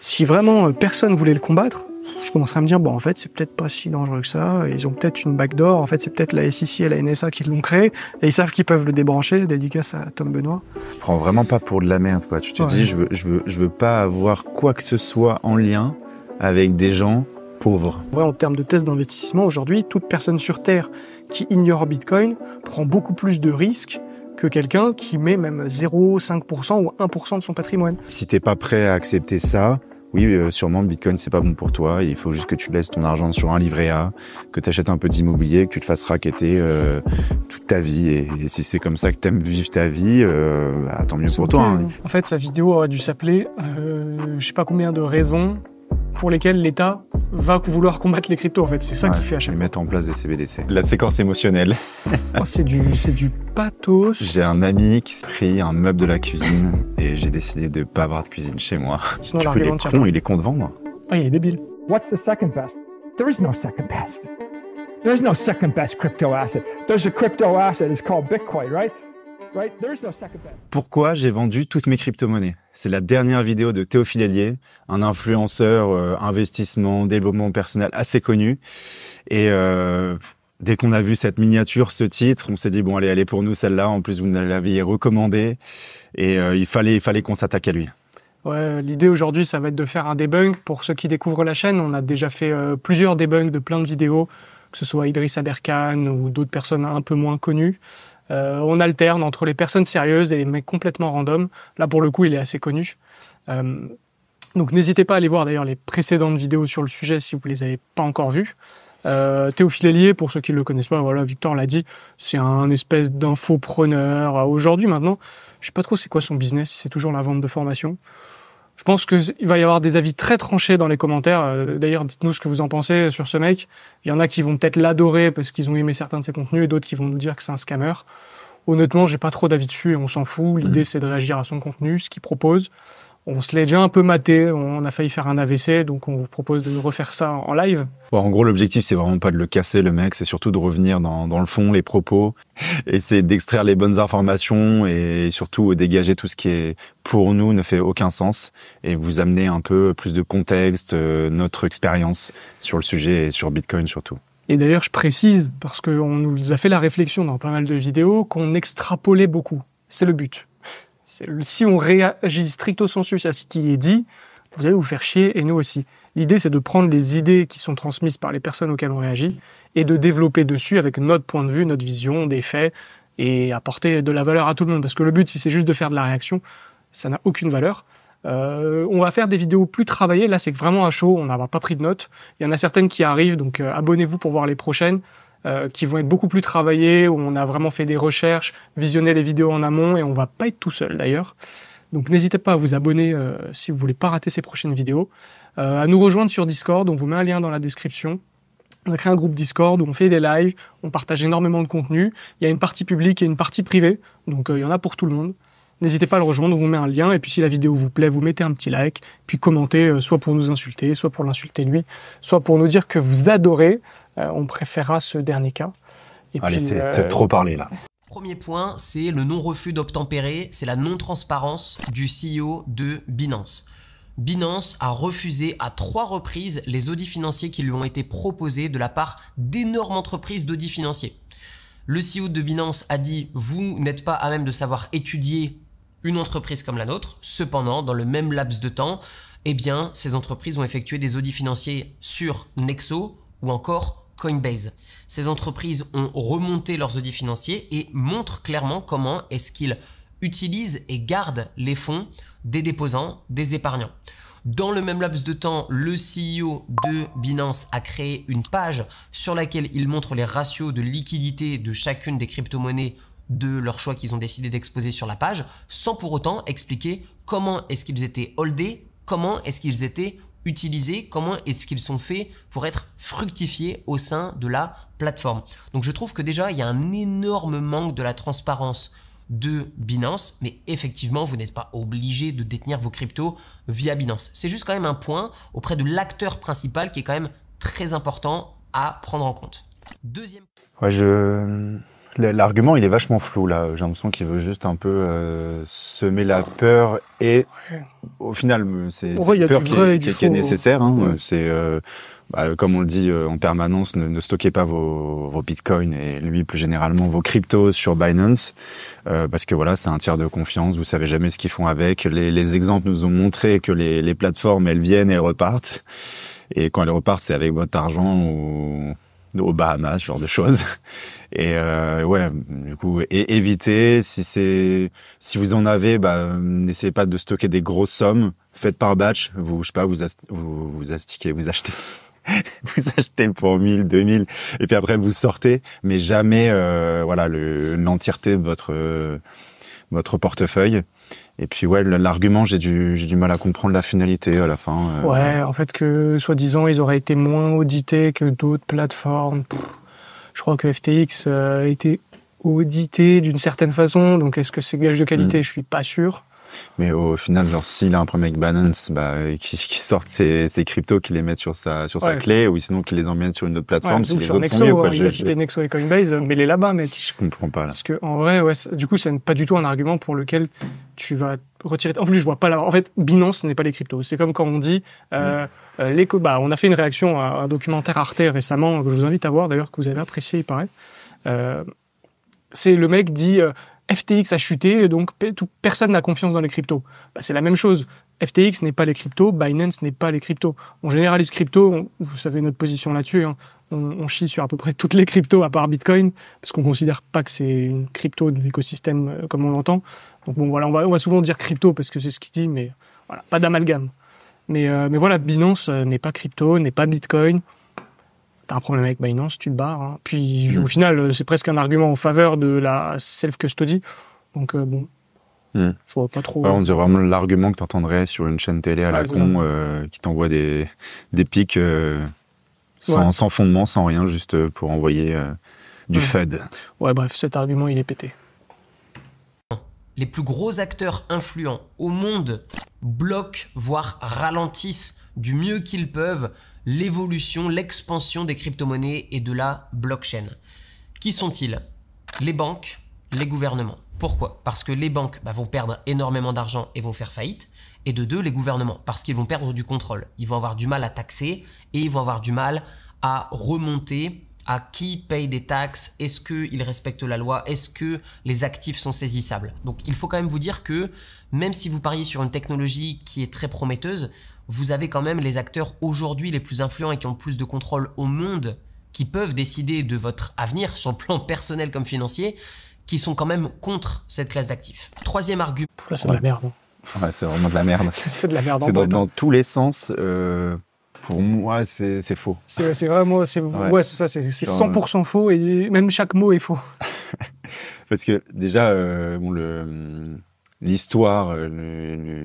Si vraiment euh, personne voulait le combattre, je commencerais à me dire, bon, en fait, c'est peut-être pas si dangereux que ça. Ils ont peut-être une backdoor. En fait, c'est peut-être la SEC et la NSA qui l'ont créé. Et ils savent qu'ils peuvent le débrancher. Dédicace à Tom Benoît. Tu prends vraiment pas pour de la merde, quoi. Tu te dis, je veux, je veux, je veux pas avoir quoi que ce soit en lien avec des gens pauvres. Ouais, en termes de tests d'investissement, aujourd'hui, toute personne sur Terre qui ignore Bitcoin prend beaucoup plus de risques que quelqu'un qui met même 0,5% ou 1% de son patrimoine. Si t'es pas prêt à accepter ça, oui, euh, sûrement le Bitcoin c'est pas bon pour toi. Il faut juste que tu laisses ton argent sur un livret A, que tu achètes un peu d'immobilier, que tu te fasses raqueter euh, toute ta vie. Et, si c'est comme ça que t'aimes vivre ta vie, euh, bah, tant mieux pour toi. Hein. En fait, sa vidéo aurait dû s'appeler, euh, je sais pas combien de raisons pour lesquels l'État va vouloir combattre les cryptos, en fait. C'est ça qui fait à chaque vais mettre en place des CBDC. La séquence émotionnelle. Oh, c'est du, c'est du pathos. J'ai un ami qui s'est pris un meuble de la cuisine et j'ai décidé de pas avoir de cuisine chez moi. Sinon, peux coup, il est con, il est de vendre. Ah, il est débile. What's the second best? There is no second best. There is no second best crypto asset. There's a crypto asset. It's called Bitcoin, right? Pourquoi j'ai vendu toutes mes crypto-monnaies C'est la dernière vidéo de Théophile Ellier un influenceur euh, investissement, développement personnel assez connu. Et euh, dès qu'on a vu cette miniature, ce titre, on s'est dit bon allez, allez pour nous celle-là. En plus, vous nous l'aviez recommandée et euh, il fallait, il fallait qu'on s'attaque à lui. l'idée aujourd'hui, ça va être de faire un debunk. Pour ceux qui découvrent la chaîne, on a déjà fait plusieurs debunks de plein de vidéos, que ce soit Idriss Aberkan ou d'autres personnes un peu moins connues. Euh, on alterne entre les personnes sérieuses et les mecs complètement random. Là, pour le coup, il est assez connu. Euh, donc n'hésitez pas à aller voir d'ailleurs les précédentes vidéos sur le sujet si vous ne les avez pas encore vues. Euh, Théophile Hélier, pour ceux qui ne le connaissent pas, voilà, Victor l'a dit, c'est un espèce d'infopreneur. Aujourd'hui, maintenant, je sais pas trop c'est quoi son business, c'est toujours la vente de formation. Je pense qu'il va y avoir des avis très tranchés dans les commentaires. Euh, d'ailleurs, dites-nous ce que vous en pensez sur ce mec. Il y en a qui vont peut-être l'adorer parce qu'ils ont aimé certains de ses contenus et d'autres qui vont nous dire que c'est un scammer. Honnêtement, j'ai pas trop d'avis dessus et on s'en fout. L'idée, mmh. c'est de réagir à son contenu, ce qu'il propose. On se l'est déjà un peu maté, on a failli faire un AVC, donc on vous propose de nous refaire ça en live. en gros, l'objectif, c'est vraiment pas de le casser, le mec, c'est surtout de revenir dans, dans le fond, les propos, essayer d'extraire les bonnes informations et surtout dégager tout ce qui est, pour nous, ne fait aucun sens et vous amener un peu plus de contexte, euh, notre expérience sur le sujet et sur Bitcoin surtout. Et d'ailleurs, je précise, parce qu'on nous a fait la réflexion dans pas mal de vidéos, qu'on extrapolait beaucoup. C'est le but si on réagit stricto sensus à ce qui est dit, vous allez vous faire chier et nous aussi. L'idée, c'est de prendre les idées qui sont transmises par les personnes auxquelles on réagit et de développer dessus avec notre point de vue, notre vision, des faits et apporter de la valeur à tout le monde. Parce que le but, si c'est juste de faire de la réaction, ça n'a aucune valeur. Euh, on va faire des vidéos plus travaillées. Là, c'est vraiment un show, On n'a pas pris de notes. Il y en a certaines qui arrivent, donc euh, abonnez-vous pour voir les prochaines. Euh, qui vont être beaucoup plus travaillés, où on a vraiment fait des recherches, visionné les vidéos en amont, et on va pas être tout seul d'ailleurs. Donc n'hésitez pas à vous abonner euh, si vous voulez pas rater ces prochaines vidéos, euh, à nous rejoindre sur Discord, on vous met un lien dans la description. On a créé un groupe Discord où on fait des lives, on partage énormément de contenu. Il y a une partie publique et une partie privée, donc il y en a pour tout le monde. N'hésitez pas à le rejoindre, on vous met un lien, et puis si la vidéo vous plaît, vous mettez un petit like, puis commentez, soit pour nous insulter, soit pour l'insulter lui, soit pour nous dire que vous adorez. Euh, on préférera ce dernier cas. Et Allez, c'est euh, trop parlé là. Premier point, c'est le non-refus d'obtempérer, c'est la non-transparence du CEO de Binance. Binance a refusé à trois reprises les audits financiers qui lui ont été proposés de la part d'énormes entreprises d'audits financiers. Le CEO de Binance a dit Vous n'êtes pas à même de savoir étudier une entreprise comme la nôtre. Cependant, dans le même laps de temps, eh bien, ces entreprises ont effectué des audits financiers sur Nexo, ou encore Coinbase. Ces entreprises ont remonté leurs audits financiers et montrent clairement comment est-ce qu'ils utilisent et gardent les fonds des déposants, des épargnants. Dans le même laps de temps, le CEO de Binance a créé une page sur laquelle il montre les ratios de liquidité de chacune des crypto-monnaies de leur choix qu'ils ont décidé d'exposer sur la page, sans pour autant expliquer comment est-ce qu'ils étaient holdés, comment est-ce qu'ils étaient utilisés, comment est-ce qu'ils sont faits pour être fructifiés au sein de la plateforme. Donc je trouve que déjà, il y a un énorme manque de la transparence de Binance, mais effectivement, vous n'êtes pas obligé de détenir vos cryptos via Binance. C'est juste quand même un point auprès de l'acteur principal qui est quand même très important à prendre en compte. Deuxième... Ouais, je l'argument, il est vachement flou là. J'ai l'impression qu'il veut juste un peu euh, semer la peur et au final, euh, c'est ouais, peur qui, est, nécessaire. Hein. C'est euh, bah, comme on le dit en permanence, ne, ne stockez pas vos, vos, bitcoins et lui plus généralement vos cryptos sur Binance parce que voilà, c'est un tiers de confiance. Vous savez jamais ce qu'ils font avec. Les, les, exemples nous ont montré que les, les plateformes elles viennent et elles repartent et quand elles repartent, c'est avec votre argent ou au Bahamas, ce genre de choses. Et euh, ouais, du coup, évitez si c'est si vous en avez, bah, n'essayez pas de stocker des grosses sommes. Faites par batch. Vous, je sais pas, vous vous, astiquez, vous achetez. vous achetez pour 1000, 2000 et puis après vous sortez mais jamais euh, voilà l'entièreté de votre votre portefeuille et puis ouais, l'argument, j'ai du, j'ai du mal à comprendre la finalité à la fin. Euh. Ouais, en fait que soi-disant ils auraient été moins audités que d'autres plateformes. Je crois que FTX euh, a été audité d'une certaine façon, donc est-ce que c'est gage de qualité hmm. Je suis pas sûr. Mais au final, s'il a un premier avec Binance, bah, qu'il euh, qui sorte ses, cryptos, qu'il les mette sur sa, sur sa clé, ou sinon qu'il les emmène sur une autre plateforme, si les autres sont mieux, hein, quoi. Il a cité Nexo et Coinbase, euh, mais les là-bas, mais Je comprends pas, Parce que, en vrai, ouais, du coup, n'est pas du tout un argument pour lequel tu vas retirer. En plus, je vois pas là. En fait, Binance ce n'est pas les cryptos. C'est comme quand on dit, euh, mm. les, bah, on a fait une réaction à un documentaire Arte récemment, que je vous invite à voir, d'ailleurs, que vous avez apprécié, il paraît. c'est le mec dit FTX a chuté, donc personne n'a confiance dans les cryptos. Bah, c'est la même chose. FTX n'est pas les cryptos, Binance n'est pas les cryptos. On généralise crypto, on, vous savez notre position là-dessus. Hein. on, chie sur à peu près toutes les cryptos à part Bitcoin, parce qu'on considère pas que c'est une crypto de l'écosystème euh, comme on l'entend. Donc bon, voilà, on va, souvent dire crypto parce que c'est ce qu'il dit, mais voilà, pas d'amalgame. mais euh, voilà, Binance euh, n'est pas crypto, n'est pas Bitcoin t'as un problème avec Binance, tu te barres. Hein. Puis mm. au final, euh, c'est presque un argument en faveur de la self-custody. Donc euh, bon, mm. Je vois pas trop. on euh, dirait vraiment l'argument que tu entendrais sur une chaîne télé à la con qui t'envoie des, des pics sans, fondement, sans rien, juste pour envoyer du mm. FED. Ouais, bref, cet argument, il est pété. Les plus gros acteurs influents au monde bloquent, voire ralentissent du mieux qu'ils peuvent l'évolution, l'expansion des crypto-monnaies et de la blockchain. Qui sont-ils Les banques, les gouvernements. Pourquoi Parce que les banques bah, vont perdre énormément d'argent et vont faire faillite. Et de deux, les gouvernements, parce qu'ils vont perdre du contrôle. Ils vont avoir du mal à taxer et ils vont avoir du mal à remonter à qui paye des taxes, est-ce qu'ils respectent la loi, est-ce que les actifs sont saisissables. Donc il faut quand même vous dire que même si vous pariez sur une technologie qui est très prometteuse, vous avez quand même les acteurs aujourd'hui les plus influents et qui ont le plus de contrôle au monde qui peuvent décider de votre avenir sur le plan personnel comme financier qui sont quand même contre cette classe d'actifs. Troisième argument. C'est de la merde. Hein. c'est vraiment de la merde. c'est de la merde. C'est dans, hein. tous les sens. Euh, pour moi, c'est faux. C'est vraiment, c'est ça, c'est 100% faux et même chaque mot est faux. Parce que déjà, euh, bon, l'histoire, euh,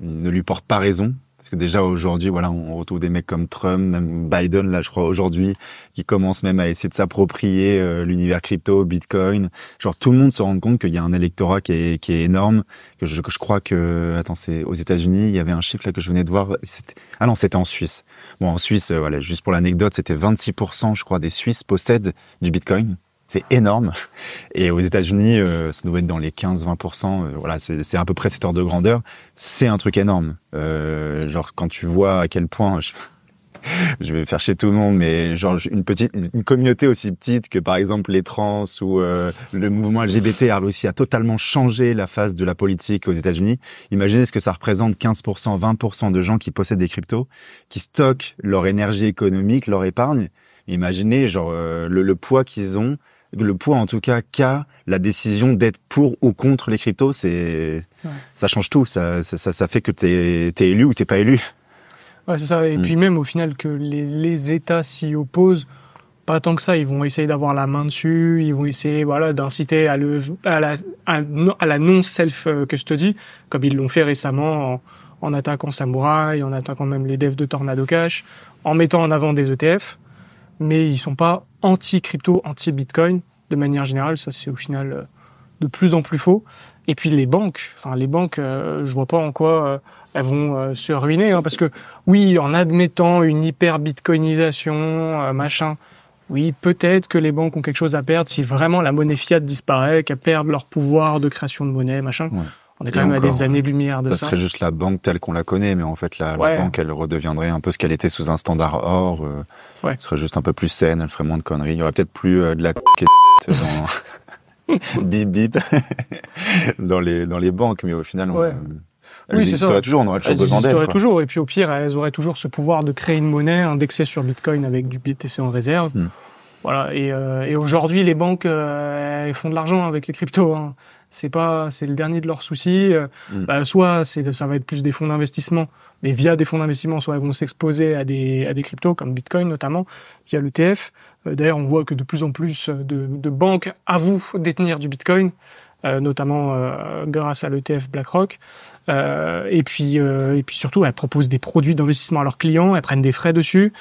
ne lui porte pas raison. Parce que déjà aujourd'hui, voilà, on retrouve des mecs comme Trump, même Biden, là, je crois aujourd'hui, qui commencent même à essayer de s'approprier euh, l'univers crypto, Bitcoin. Genre tout le monde se rend compte qu'il y a un électorat qui est, énorme. Que je, crois que, attends, c'est aux États-Unis, il y avait un chiffre là que je venais de voir. Ah non, c'était en Suisse. Bon, en Suisse, euh, voilà, juste pour l'anecdote, c'était 26%, je crois, des Suisses possèdent du Bitcoin. C'est énorme. Et aux États-Unis, euh, ça doit être dans les 15-20%. Euh, voilà, c'est à peu près cet ordre de grandeur. C'est un truc énorme. Euh, genre, quand tu vois à quel point... Je, vais faire chez tout le monde, mais genre une petite, une communauté aussi petite que par exemple les trans ou euh, le mouvement LGBT a réussi à totalement changé la face de la politique aux États-Unis. Imaginez ce que ça représente 15%, 20% de gens qui possèdent des cryptos, qui stockent leur énergie économique, leur épargne. Imaginez genre le poids qu'ils ont le poids en tout cas qu'a la décision d'être pour ou contre les cryptos, c'est ça change tout. Ça, ça, ça fait que t'es es élu ou t'es pas élu. Ouais, c'est ça. Et mm. puis même au final que les, les États s'y opposent, pas tant que ça. Ils vont essayer d'avoir la main dessus. Ils vont essayer, voilà, d'inciter à le à la à, la non self que euh, je te dis, comme ils l'ont fait récemment. En, en attaquant Samurai, en attaquant même les devs de Tornado Cash, en mettant en avant des ETF mais ils sont pas anti-crypto, anti-Bitcoin. De manière générale, ça c'est au final euh, de plus en plus faux. Et puis les banques, enfin les banques, euh, je vois pas en quoi euh, elles vont se ruiner, hein, parce que oui, en admettant une hyper bitcoinisation, machin, oui, peut-être que les banques ont quelque chose à perdre si vraiment la monnaie fiat disparaît, qu'elles perdent leur pouvoir de création de monnaie, machin. On est quand même à des années-lumière de ça. Ça serait juste la banque telle qu'on la connaît, mais en fait, la banque, elle redeviendrait un peu ce qu'elle était sous un standard or. Ce serait juste un peu plus saine, elle ferait moins de conneries. Il y aurait peut-être plus euh, de la dans... dans les dans les banques, mais au final, on, ouais. Euh, elles toujours, on aurait toujours elles besoin toujours, et puis au pire, elles auraient toujours ce pouvoir de créer une monnaie indexée sur Bitcoin avec du BTC en réserve. Hmm. Voilà. Euh, et, aujourd'hui, les banques font de l'argent avec les cryptos. Hein. C'est pas, c'est le dernier de leurs soucis. Hmm. Bah, soit ça va être plus des fonds d'investissement mais via des fonds d'investissement, soit elles vont s'exposer à des, à des cryptos comme Bitcoin notamment, via l'ETF. Euh, d'ailleurs, on voit que de plus en plus euh, de, de banques avouent détenir du Bitcoin, euh, notamment grâce à l'ETF BlackRock. Euh, et puis, et puis surtout, elles proposent des produits d'investissement à leurs clients, elles prennent des frais dessus.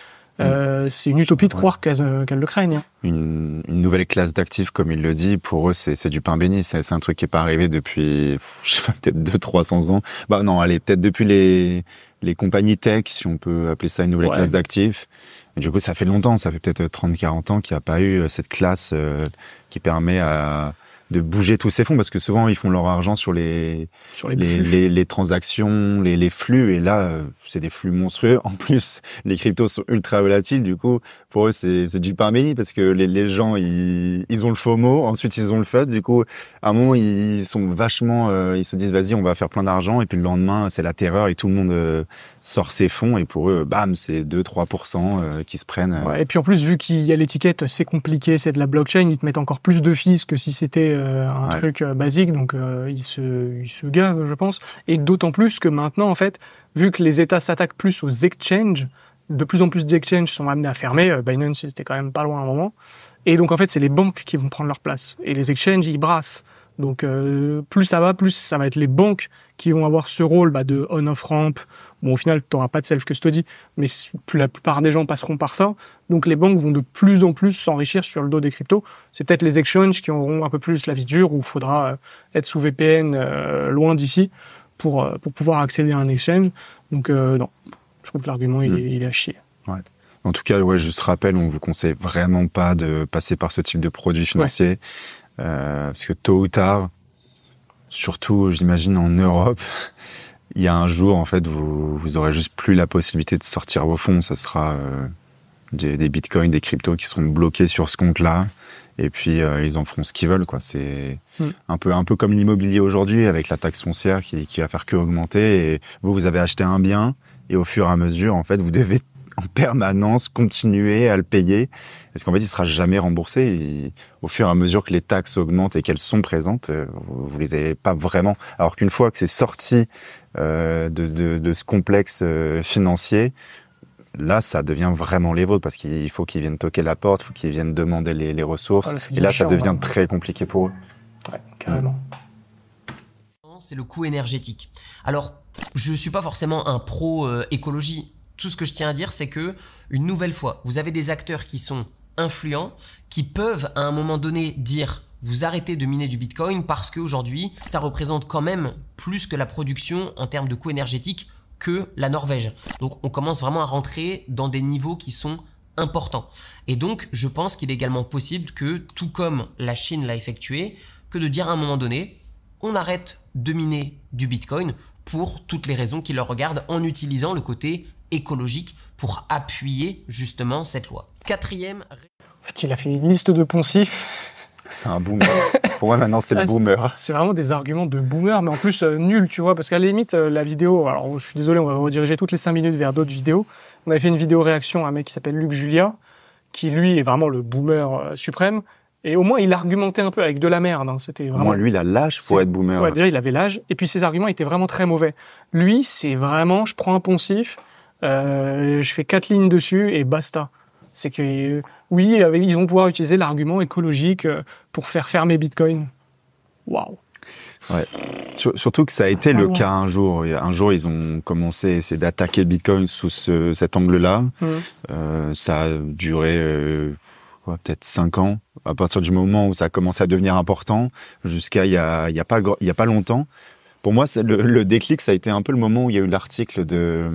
Euh, c'est une utopie de croire qu'elle le craigne. Hein. Une, une, nouvelle classe d'actifs, comme il le dit, pour eux, c'est du pain béni. C'est un truc qui n'est pas arrivé depuis, je sais pas, peut-être 200-300 ans. Bah non, allez, peut-être depuis les les compagnies tech, si on peut appeler ça une nouvelle classe d'actifs. Du coup, ça fait longtemps, ça fait peut-être 30-40 ans qu'il n'y a pas eu euh, cette classe euh, qui permet à, de bouger tous ces fonds, parce que souvent, ils font leur argent sur les, les, les, transactions, les, les flux, et là, euh, c'est des flux monstrueux. En plus, les cryptos sont ultra volatiles, du coup, pour eux, c'est du pain parce que les, gens, ils, ont le FOMO, ensuite ils ont le FUD. Du coup, à un moment, ils sont vachement, euh, ils se disent, vas-y, on va faire plein d'argent. Et puis le lendemain, c'est la terreur et tout le monde euh, sort ses fonds. Et pour eux, bam, c'est 2-3% euh, qui se prennent. et puis en plus, vu qu'il y a l'étiquette, c'est compliqué, c'est de la blockchain, ils te mettent encore plus de fils que si c'était un truc basique. Donc, ils, se, ils se gavent, je pense. Et d'autant plus que maintenant, en fait, vu que les États s'attaquent plus aux exchanges, de plus en plus d'exchanges sont amenés à fermer. Euh, Binance c'était quand même pas loin à un moment. Et donc en fait, c'est les banques qui vont prendre leur place. Et les exchanges, ils brassent. Donc euh, plus ça va, plus ça va être les banques qui vont avoir ce rôle bah, de on-off ramp. Bon, au final, tu n'auras pas de self-custody, mais la plupart des gens passeront par ça. Donc les banques vont de plus en plus s'enrichir sur le dos des cryptos. C'est peut-être les exchanges qui auront un peu plus la vie dure, où il faudra euh, être sous VPN loin d'ici pour, pour pouvoir accéder à un exchange. Donc non, je trouve que l'argument, il, mm. est à chier. En tout cas, ouais, juste rappelle, on vous conseille vraiment pas de passer par ce type de produit financier. Euh, parce que tôt ou tard, surtout, j'imagine, en Europe, il y a un jour, en fait, vous, vous aurez juste plus la possibilité de sortir vos fonds. Ça sera euh, des, bitcoins, des cryptos qui seront bloqués sur ce compte-là. Et puis, euh, ils en feront ce qu'ils veulent, quoi. C'est mm. un peu, un peu comme l'immobilier aujourd'hui avec la taxe foncière qui, qui va faire que augmenter. Et vous, vous avez acheté un bien et au fur et à mesure, en fait, vous devez en permanence continuer à le payer. Parce qu'en fait, il sera jamais remboursé. au fur et à mesure que les taxes augmentent et qu'elles sont présentes, euh, vous les avez pas vraiment. Alors qu'une fois que c'est sorti euh, de, ce complexe euh, financier, là, ça devient vraiment les vôtres parce qu'il faut qu'ils viennent toquer la porte, il faut qu'ils viennent demander les, ressources. Oh, et là, ça devient hein. très compliqué pour eux. Ouais, carrément. C'est le coût énergétique. Alors, je suis pas forcément un pro euh, écologie. Tout ce que je tiens à dire, c'est que, une nouvelle fois, vous avez des acteurs qui sont influents, qui peuvent à un moment donné dire vous arrêtez de miner du Bitcoin parce qu'aujourd'hui, ça représente quand même plus que la production en termes de coût énergétique que la Norvège. Donc on commence vraiment à rentrer dans des niveaux qui sont importants. Et donc je pense qu'il est également possible que, tout comme la Chine l'a effectué, que de dire à un moment donné, on arrête de miner du Bitcoin pour toutes les raisons qui leur regardent en utilisant le côté écologique pour appuyer justement cette loi. Quatrième. En fait, il a fait une liste de poncifs. C'est un boomer. Pour moi, maintenant, c'est le ah, boomer. C'est vraiment des arguments de boomer, mais en plus, euh, nul, tu vois, parce qu'à la limite, euh, la vidéo, alors je suis désolé, on va rediriger toutes les 5 minutes vers d'autres vidéos. On avait fait une vidéo réaction à un mec qui s'appelle Luc Julien, qui lui est vraiment le boomer euh, suprême, et au moins, il argumentait un peu avec de la merde. Hein. C'était vraiment. lui, il a l'âge pour être boomer. Ouais, déjà, il avait l'âge. Et puis, ses arguments étaient vraiment très mauvais. Lui, c'est vraiment, je prends un poncif, euh, je fais quatre lignes dessus et basta. C'est que euh, oui, ils vont pouvoir utiliser l'argument écologique euh, pour faire fermer Bitcoin. Waouh. Ouais. Surtout que ça a été le cas un jour. Un jour, ils ont commencé essayer d'attaquer Bitcoin sous cet angle-là. Mmh. ça a duré peut-être cinq ans, à partir du moment où ça a commencé à devenir important, jusqu'à il y a, y a, pas il y a pas longtemps. Pour moi, le, le, déclic, ça a été un peu le moment où il y a eu l'article de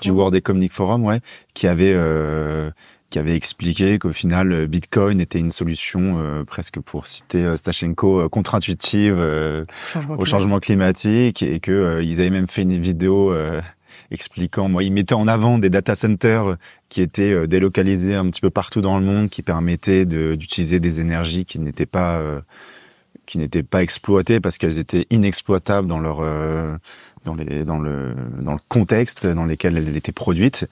du World Economic Forum, ouais, qui avait euh, qui avait expliqué qu'au final, euh, Bitcoin était une solution euh, presque pour citer Stachenko contre-intuitive au, changement, climatique. et que ils avaient même fait une vidéo expliquant, moi, il mettait en avant des data centers qui étaient euh, délocalisés un petit peu partout dans le monde, qui permettaient d'utiliser des énergies qui n'étaient pas euh, qui n'étaient pas exploitées parce qu'elles étaient inexploitables dans leur euh, dans dans le dans le contexte dans lequel elles étaient produites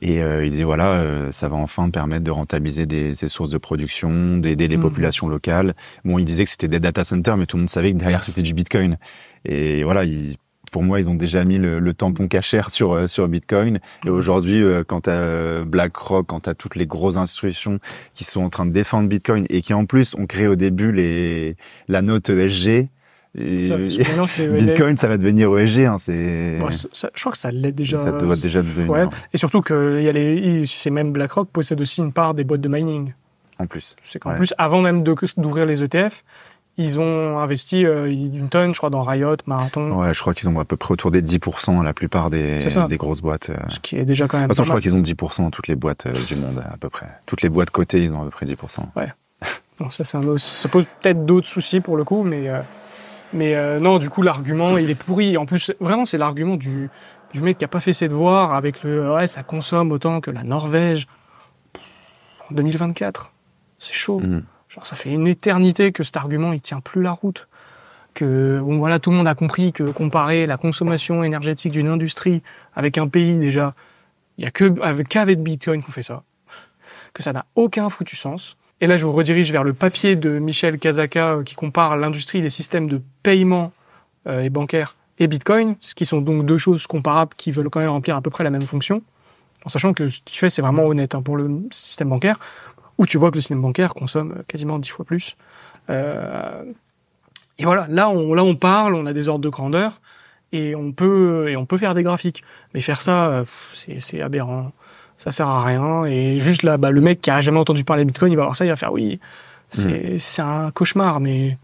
et il disait voilà ça va enfin permettre de rentabiliser des, ces sources de production d'aider les mmh. populations locales bon il disait que c'était des data centers mais tout le monde savait que derrière c'était du bitcoin et voilà il pour moi, ils ont déjà mis le, tampon cachère sur euh, sur Bitcoin. Et mhm. aujourd'hui, euh, quand à euh, BlackRock, quand à toutes les grosses institutions qui sont en train de défendre Bitcoin et qui en plus ont créé au début les la note e ESG. E Bitcoin, ça va devenir ESG. Hein, c'est. Bah, je crois que ça l'est déjà. Ça doit déjà devenir. Ouais. Et surtout que y a les, même BlackRock possède aussi une part des boîtes de mining. En plus. C'est plus, avant même d'ouvrir les ETF, ils ont investi d'une euh, une tonne, je crois, dans Riot, Marathon. Ouais, je crois qu'ils ont à peu près autour des 10% la plupart des, des grosses boîtes. Euh. Ce qui est déjà quand même. De toute façon, je crois qu'ils ont 10% toutes les boîtes euh, du monde à peu près. Toutes les boîtes cotées, ils ont à peu près 10%. Ouais. ça, un, ça pose peut-être d'autres soucis pour le coup, mais mais non, du coup, l'argument, il est pourri. En plus, vraiment, c'est l'argument du du mec qui a pas fait ses devoirs avec le ouais, ça consomme autant que la Norvège. En 2024, c'est chaud. Mm. Genre, ça fait une éternité que cet argument, il tient plus la route. Que, bon, voilà, tout le monde a compris que comparer la consommation énergétique d'une industrie avec un pays, déjà, il y a que, avec, qu'avec Bitcoin qu'on fait ça. Que ça n'a aucun foutu sens. Et là, je vous redirige vers le papier de Michel Kazaka euh, qui compare l'industrie les systèmes de paiement euh, et bancaires et Bitcoin, ce qui sont donc deux choses comparables qui veulent quand même remplir à peu près la même fonction, en sachant que ce qu'il fait, c'est vraiment honnête hein, pour le système bancaire où tu vois que le cinéma bancaire consomme euh, quasiment dix fois plus. Euh, et voilà, là on, là on parle, on a des ordres de grandeur et on peut et on peut faire des graphiques, mais faire ça, euh, c'est aberrant, ça sert à rien. Et juste là, bah, le mec qui a jamais entendu parler de Bitcoin, il va voir ça, il va faire oui, c'est hmm. un cauchemar, mais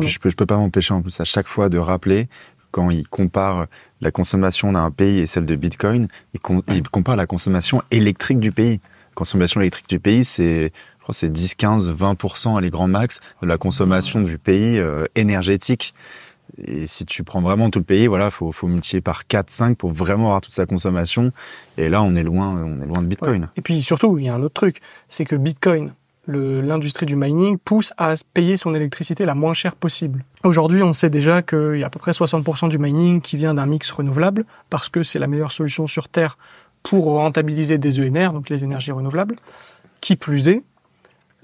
puis je peux, je peux pas m'empêcher en plus à chaque fois de rappeler quand il compare la consommation d'un pays et celle de Bitcoin, il compare la consommation électrique du pays consommation électrique du pays, c'est je crois c'est 10, 15, 20 à les grands max de la consommation du pays euh, énergétique. Et si tu prends vraiment tout le pays, voilà, faut, multiplier par 4, 5 pour vraiment avoir toute sa consommation. Et là, on est loin, on est loin de Bitcoin. Et puis surtout, il y a un autre truc, c'est que Bitcoin, l'industrie du mining pousse à payer son électricité la moins chère possible. Aujourd'hui, on sait déjà qu'il y a à peu près 60% du mining qui vient d'un mix renouvelable parce que c'est la meilleure solution sur Terre pour rentabiliser des ENR, donc les énergies renouvelables. Qui plus est,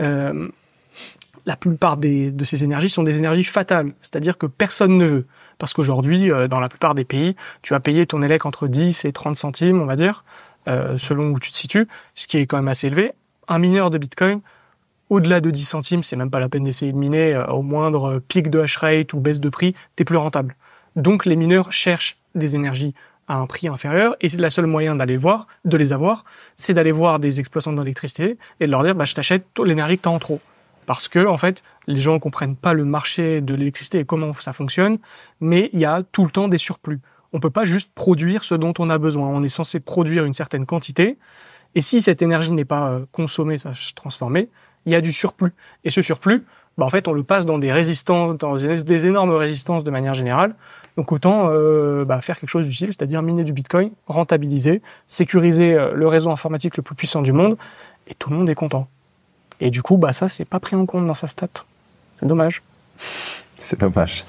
euh, la plupart des, de ces énergies sont des énergies fatales, c'est-à-dire que personne ne veut. Parce qu'aujourd'hui, euh, dans la plupart des pays, tu as payé ton élec entre 10 et 30 centimes, on va dire, euh, selon où tu te situes, ce qui est quand même assez élevé. Un mineur de Bitcoin, au-delà de 10 centimes, c'est même pas la peine d'essayer de miner, au moindre pic de hash rate ou baisse de prix, t'es plus rentable. Donc les mineurs cherchent des énergies à un prix inférieur. Et c'est la seule moyen d'aller voir, de les avoir, c'est d'aller voir des exploitants d'électricité et de leur dire, bah, je t'achète l'énergie que t'as en trop. Parce que, en fait, les gens comprennent pas le marché de l'électricité et comment ça fonctionne, mais il y a tout le temps des surplus. On peut pas juste produire ce dont on a besoin. On est censé produire une certaine quantité. Et si cette énergie n'est pas euh, consommée, ça se transformée, il y a du surplus. Et ce surplus, bah en fait, on le passe dans des résistances dans des énormes résistances de manière générale, donc autant euh, bah, faire quelque chose d'utile, c'est-à-dire miner du Bitcoin, rentabiliser, sécuriser euh, le réseau informatique le plus puissant du monde, et tout le monde est content. Et du coup, bah ça, c'est pas pris en compte dans sa stat. C'est dommage. C'est dommage.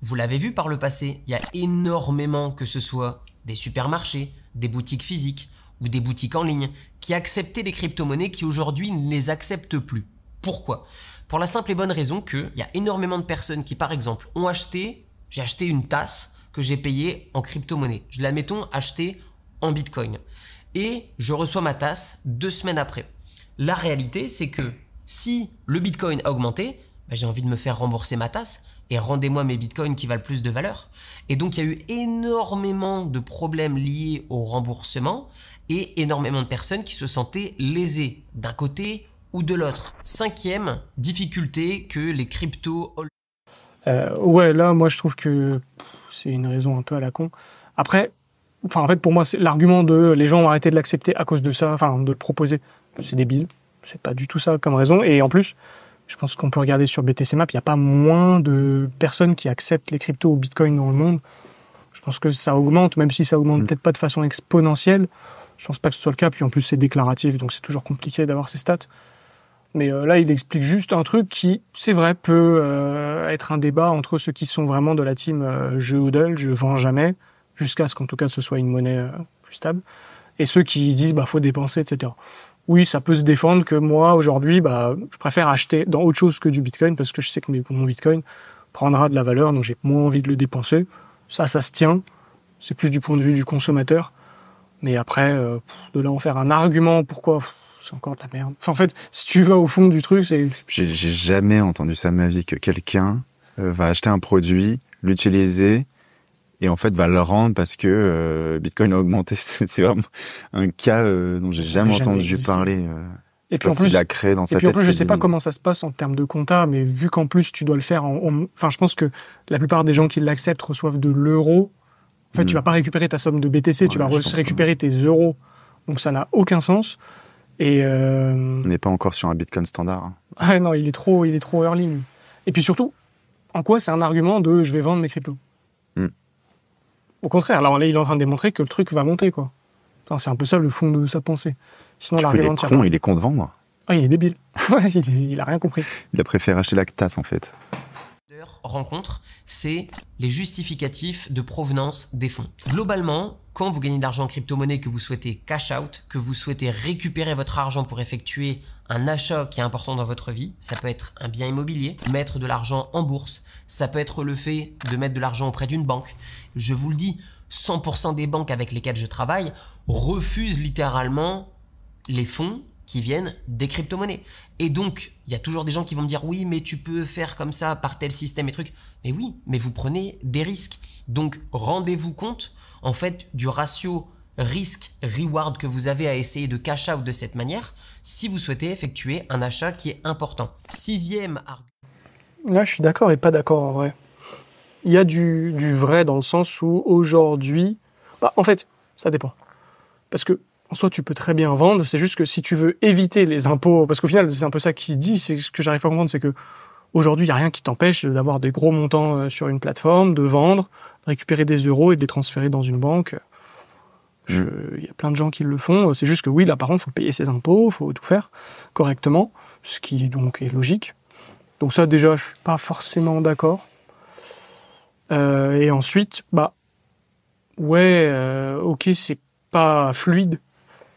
Vous l'avez vu par le passé, il y a énormément, que ce soit des supermarchés, des boutiques physiques ou des boutiques en ligne, qui acceptaient les crypto-monnaies qui aujourd'hui ne les acceptent plus. Pourquoi Pour la simple et bonne raison qu'il y a énormément de personnes qui, par exemple, ont acheté j'ai acheté une tasse que j'ai payée en crypto-monnaie. Je la, mettons, achetée en Bitcoin. Et je reçois ma tasse deux semaines après. La réalité, c'est que si le Bitcoin a augmenté, bah, j'ai envie de me faire rembourser ma tasse et rendez-moi mes bitcoins qui valent plus de valeur. Et donc il y a eu énormément de problèmes liés au remboursement et énormément de personnes qui se sentaient lésées d'un côté ou de l'autre. Cinquième difficulté que les crypto euh, ouais, là, moi, je trouve que c'est une raison un peu à la con. Après, enfin, en fait, pour moi, c'est l'argument de les gens ont arrêté de l'accepter à cause de ça, enfin, de le proposer, c'est débile. C'est pas du tout ça comme raison. Et en plus, je pense qu'on peut regarder sur BTC Map, il n'y a pas moins de personnes qui acceptent les cryptos ou Bitcoin dans le monde. Je pense que ça augmente, même si ça augmente mm. peut-être pas de façon exponentielle. Je pense pas que ce soit le cas. Puis en plus, c'est déclaratif, donc c'est toujours compliqué d'avoir ces stats. Mais euh, là, il explique juste un truc qui, c'est vrai, peut euh, être un débat entre ceux qui sont vraiment de la team euh, je hodl, je vends jamais, jusqu'à ce qu'en tout cas ce soit une monnaie plus stable, et ceux qui disent bah faut dépenser, etc. Oui, ça peut se défendre que moi aujourd'hui, bah je préfère acheter dans autre chose que du Bitcoin parce que je sais que mon Bitcoin prendra de la valeur, donc j'ai moins envie de le dépenser. Ça, ça se tient. C'est plus du point de vue du consommateur. Mais après, de là en faire un argument pourquoi c'est encore de la merde. en fait, si tu vas au fond du truc, c'est. J'ai jamais entendu ça de ma vie que quelqu'un euh, va acheter un produit, l'utiliser et en fait va le rendre parce que euh, Bitcoin a augmenté. c'est vraiment un cas euh, dont j'ai jamais, jamais entendu parler. et puis en plus, je ne je sais pas comment ça se passe en termes de compta, mais vu qu'en plus tu dois le faire, en, enfin, je pense que la plupart des gens qui l'acceptent reçoivent de l'euro. En fait, tu tu hmm. vas pas récupérer ta somme de BTC, tu vas récupérer tes euros. Donc ça n'a aucun sens. Et euh, On n'est pas encore sur un Bitcoin standard. Hein. Ah non, il est trop, il est trop early. Et puis surtout, en quoi c'est un argument de je vais vendre mes cryptos hmm. Au contraire, là, il est en train de démontrer que le truc va monter, quoi. c'est un peu ça le fond de sa pensée. Sinon, l'argument il est con, est de vendre. Ah, il est débile. il, a rien compris. Il a préféré acheter la tasse, en fait rencontre, c'est les justificatifs de provenance des fonds. Globalement, quand vous gagnez de l'argent en crypto-monnaie, que vous souhaitez cash out, que vous souhaitez récupérer votre argent pour effectuer un achat qui est important dans votre vie, ça peut être un bien immobilier, mettre de l'argent en bourse, ça peut être le fait de mettre de l'argent auprès d'une banque. Je vous le dis, 100% des banques avec lesquelles je travaille refusent littéralement les fonds qui viennent des crypto-monnaies. Et donc, il y a toujours des gens qui vont me dire oui, mais tu peux faire comme ça par tel système et truc. Mais oui, mais vous prenez des risques. Donc, rendez-vous compte, en fait, du ratio risque-reward que vous avez à essayer de cash out de cette manière si vous souhaitez effectuer un achat qui est important. Sixième argument. Là, je suis d'accord et pas d'accord en vrai. Il y a du, vrai dans le sens où aujourd'hui, bah, en fait, ça dépend. Parce que en soi, tu peux très bien vendre. C'est juste que si tu veux éviter les impôts, parce qu'au final, c'est un peu ça qui dit, c'est ce que j'arrive pas à comprendre, c'est que aujourd'hui, il n'y a rien qui t'empêche d'avoir des gros montants euh, sur une plateforme, de vendre, de récupérer des euros et de les transférer dans une banque. Il y a plein de gens qui le font. C'est juste que oui, là, par contre, faut payer ses impôts, faut tout faire correctement, ce qui donc est logique. Donc ça, déjà, je suis pas forcément d'accord. Euh, et ensuite, bah ouais, euh, ok, c'est pas fluide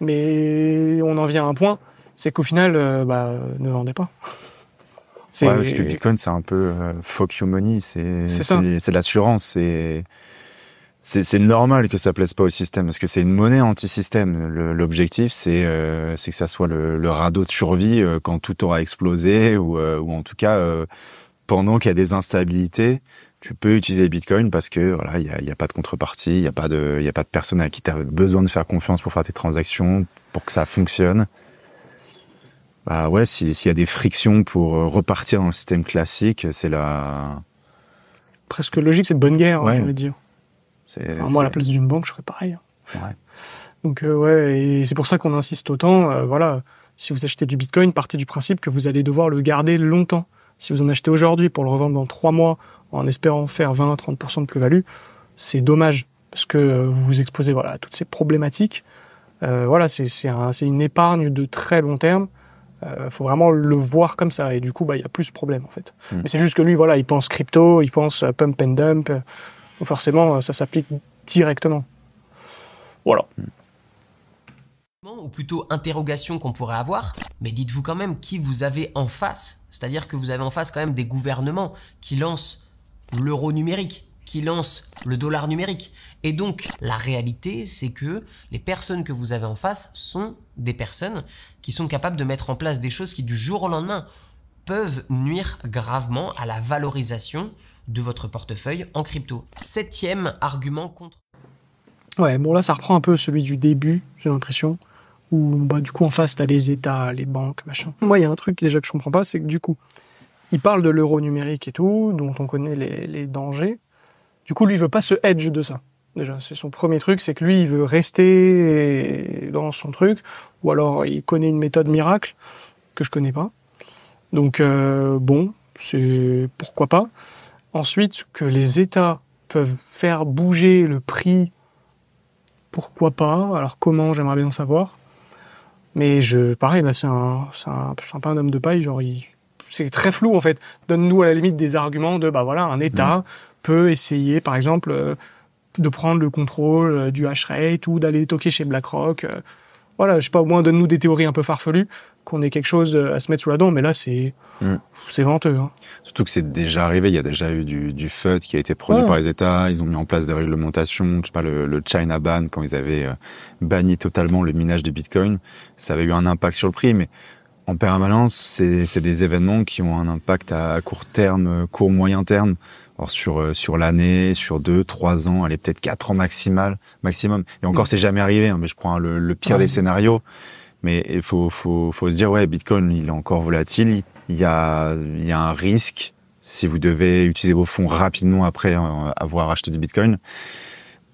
mais on en vient à un point, c'est qu'au final, euh, bah, ne vendez pas. Ouais, parce que Bitcoin, c'est un peu euh, fuck your money, c'est l'assurance, c'est normal que ça plaise pas au système parce que c'est une monnaie anti-système. L'objectif, euh, c'est que ça soit le, radeau de survie quand tout aura explosé ou, ou en tout cas pendant qu'il y a des instabilités tu peux utiliser Bitcoin parce que voilà, il n'y a, a, pas de contrepartie, il n'y a pas de, il a pas de personne à qui tu as besoin de faire confiance pour faire tes transactions, pour que ça fonctionne. Bah ouais, s'il y a des frictions pour euh, repartir dans le système classique, c'est la. Presque logique, c'est bonne guerre, hein, je veux dire. moi, à la place d'une banque, je ferais pareil. Hein. Donc euh, ouais, et c'est pour ça qu'on insiste autant. Euh, voilà, si vous achetez du Bitcoin, partez du principe que vous allez devoir le garder longtemps. Si vous en achetez aujourd'hui pour le revendre dans trois mois en espérant faire 20-30% de plus-value, c'est dommage parce que euh, vous vous exposez voilà, à toutes ces problématiques. Euh, voilà, c'est une épargne de très long terme. Il euh, faut vraiment le voir comme ça et du coup, bah, il y a plus de problème en fait. Mm. Mais c'est juste que lui, voilà, il pense crypto, il pense pump and dump. forcément, ça s'applique directement. Voilà. Mm ou plutôt interrogation qu'on pourrait avoir, mais dites-vous quand même qui vous avez en face, c'est-à-dire que vous avez en face quand même des gouvernements qui lancent l'euro numérique, qui lancent le dollar numérique. Et donc la réalité, c'est que les personnes que vous avez en face sont des personnes qui sont capables de mettre en place des choses qui du jour au lendemain peuvent nuire gravement à la valorisation de votre portefeuille en crypto. Septième argument contre... Ouais, bon là ça reprend un peu celui du début, j'ai l'impression. Bah, du coup, en face, as les États, les banques, machin. Moi, il y a un truc déjà que je comprends pas, c'est que du coup, il parle de l'euro numérique et tout, dont on connaît les, dangers. Du coup, lui, il veut pas se hedge de ça. Déjà, c'est son premier truc, c'est que lui, il veut rester dans son truc, ou alors il connaît une méthode miracle que je connais pas. Donc euh, bon, c'est pourquoi pas. Ensuite, que les États peuvent faire bouger le prix, pourquoi pas. Alors comment, j'aimerais bien savoir. Mais je, pareil, là, c'est un, c'est un, c'est pas un homme de paille, genre, il, c'est très flou, en fait. Donne-nous, à la limite, des arguments de, bah voilà, un État mmh. peut essayer, par exemple, euh, de prendre le contrôle euh, du hash rate ou d'aller toquer chez BlackRock. Euh, voilà, je sais pas, au moins, donne-nous des théories un peu farfelues qu'on ait quelque chose euh, à se mettre sous la dent, mais là, c'est mm. c'est venteux. Hein. Surtout que c'est déjà arrivé, il y a déjà eu du, du FUD qui a été produit par les États, ils ont mis en place des réglementations, je sais pas, le, China ban, quand ils avaient euh, banni totalement le minage de Bitcoin, ça avait eu un impact sur le prix, mais en permanence, c'est des événements qui ont un impact à court terme, court moyen terme. or sur euh, sur l'année, sur deux, trois ans, allez peut-être quatre ans maximal, maximum. Et encore, mm. c'est jamais arrivé. Hein, mais je crois hein, le, le pire des scénarios. Mais il faut, faut, faut, se dire, ouais, Bitcoin, il est encore volatile. Il y a, il y a un risque si vous devez utiliser vos fonds rapidement après euh, avoir acheté du Bitcoin.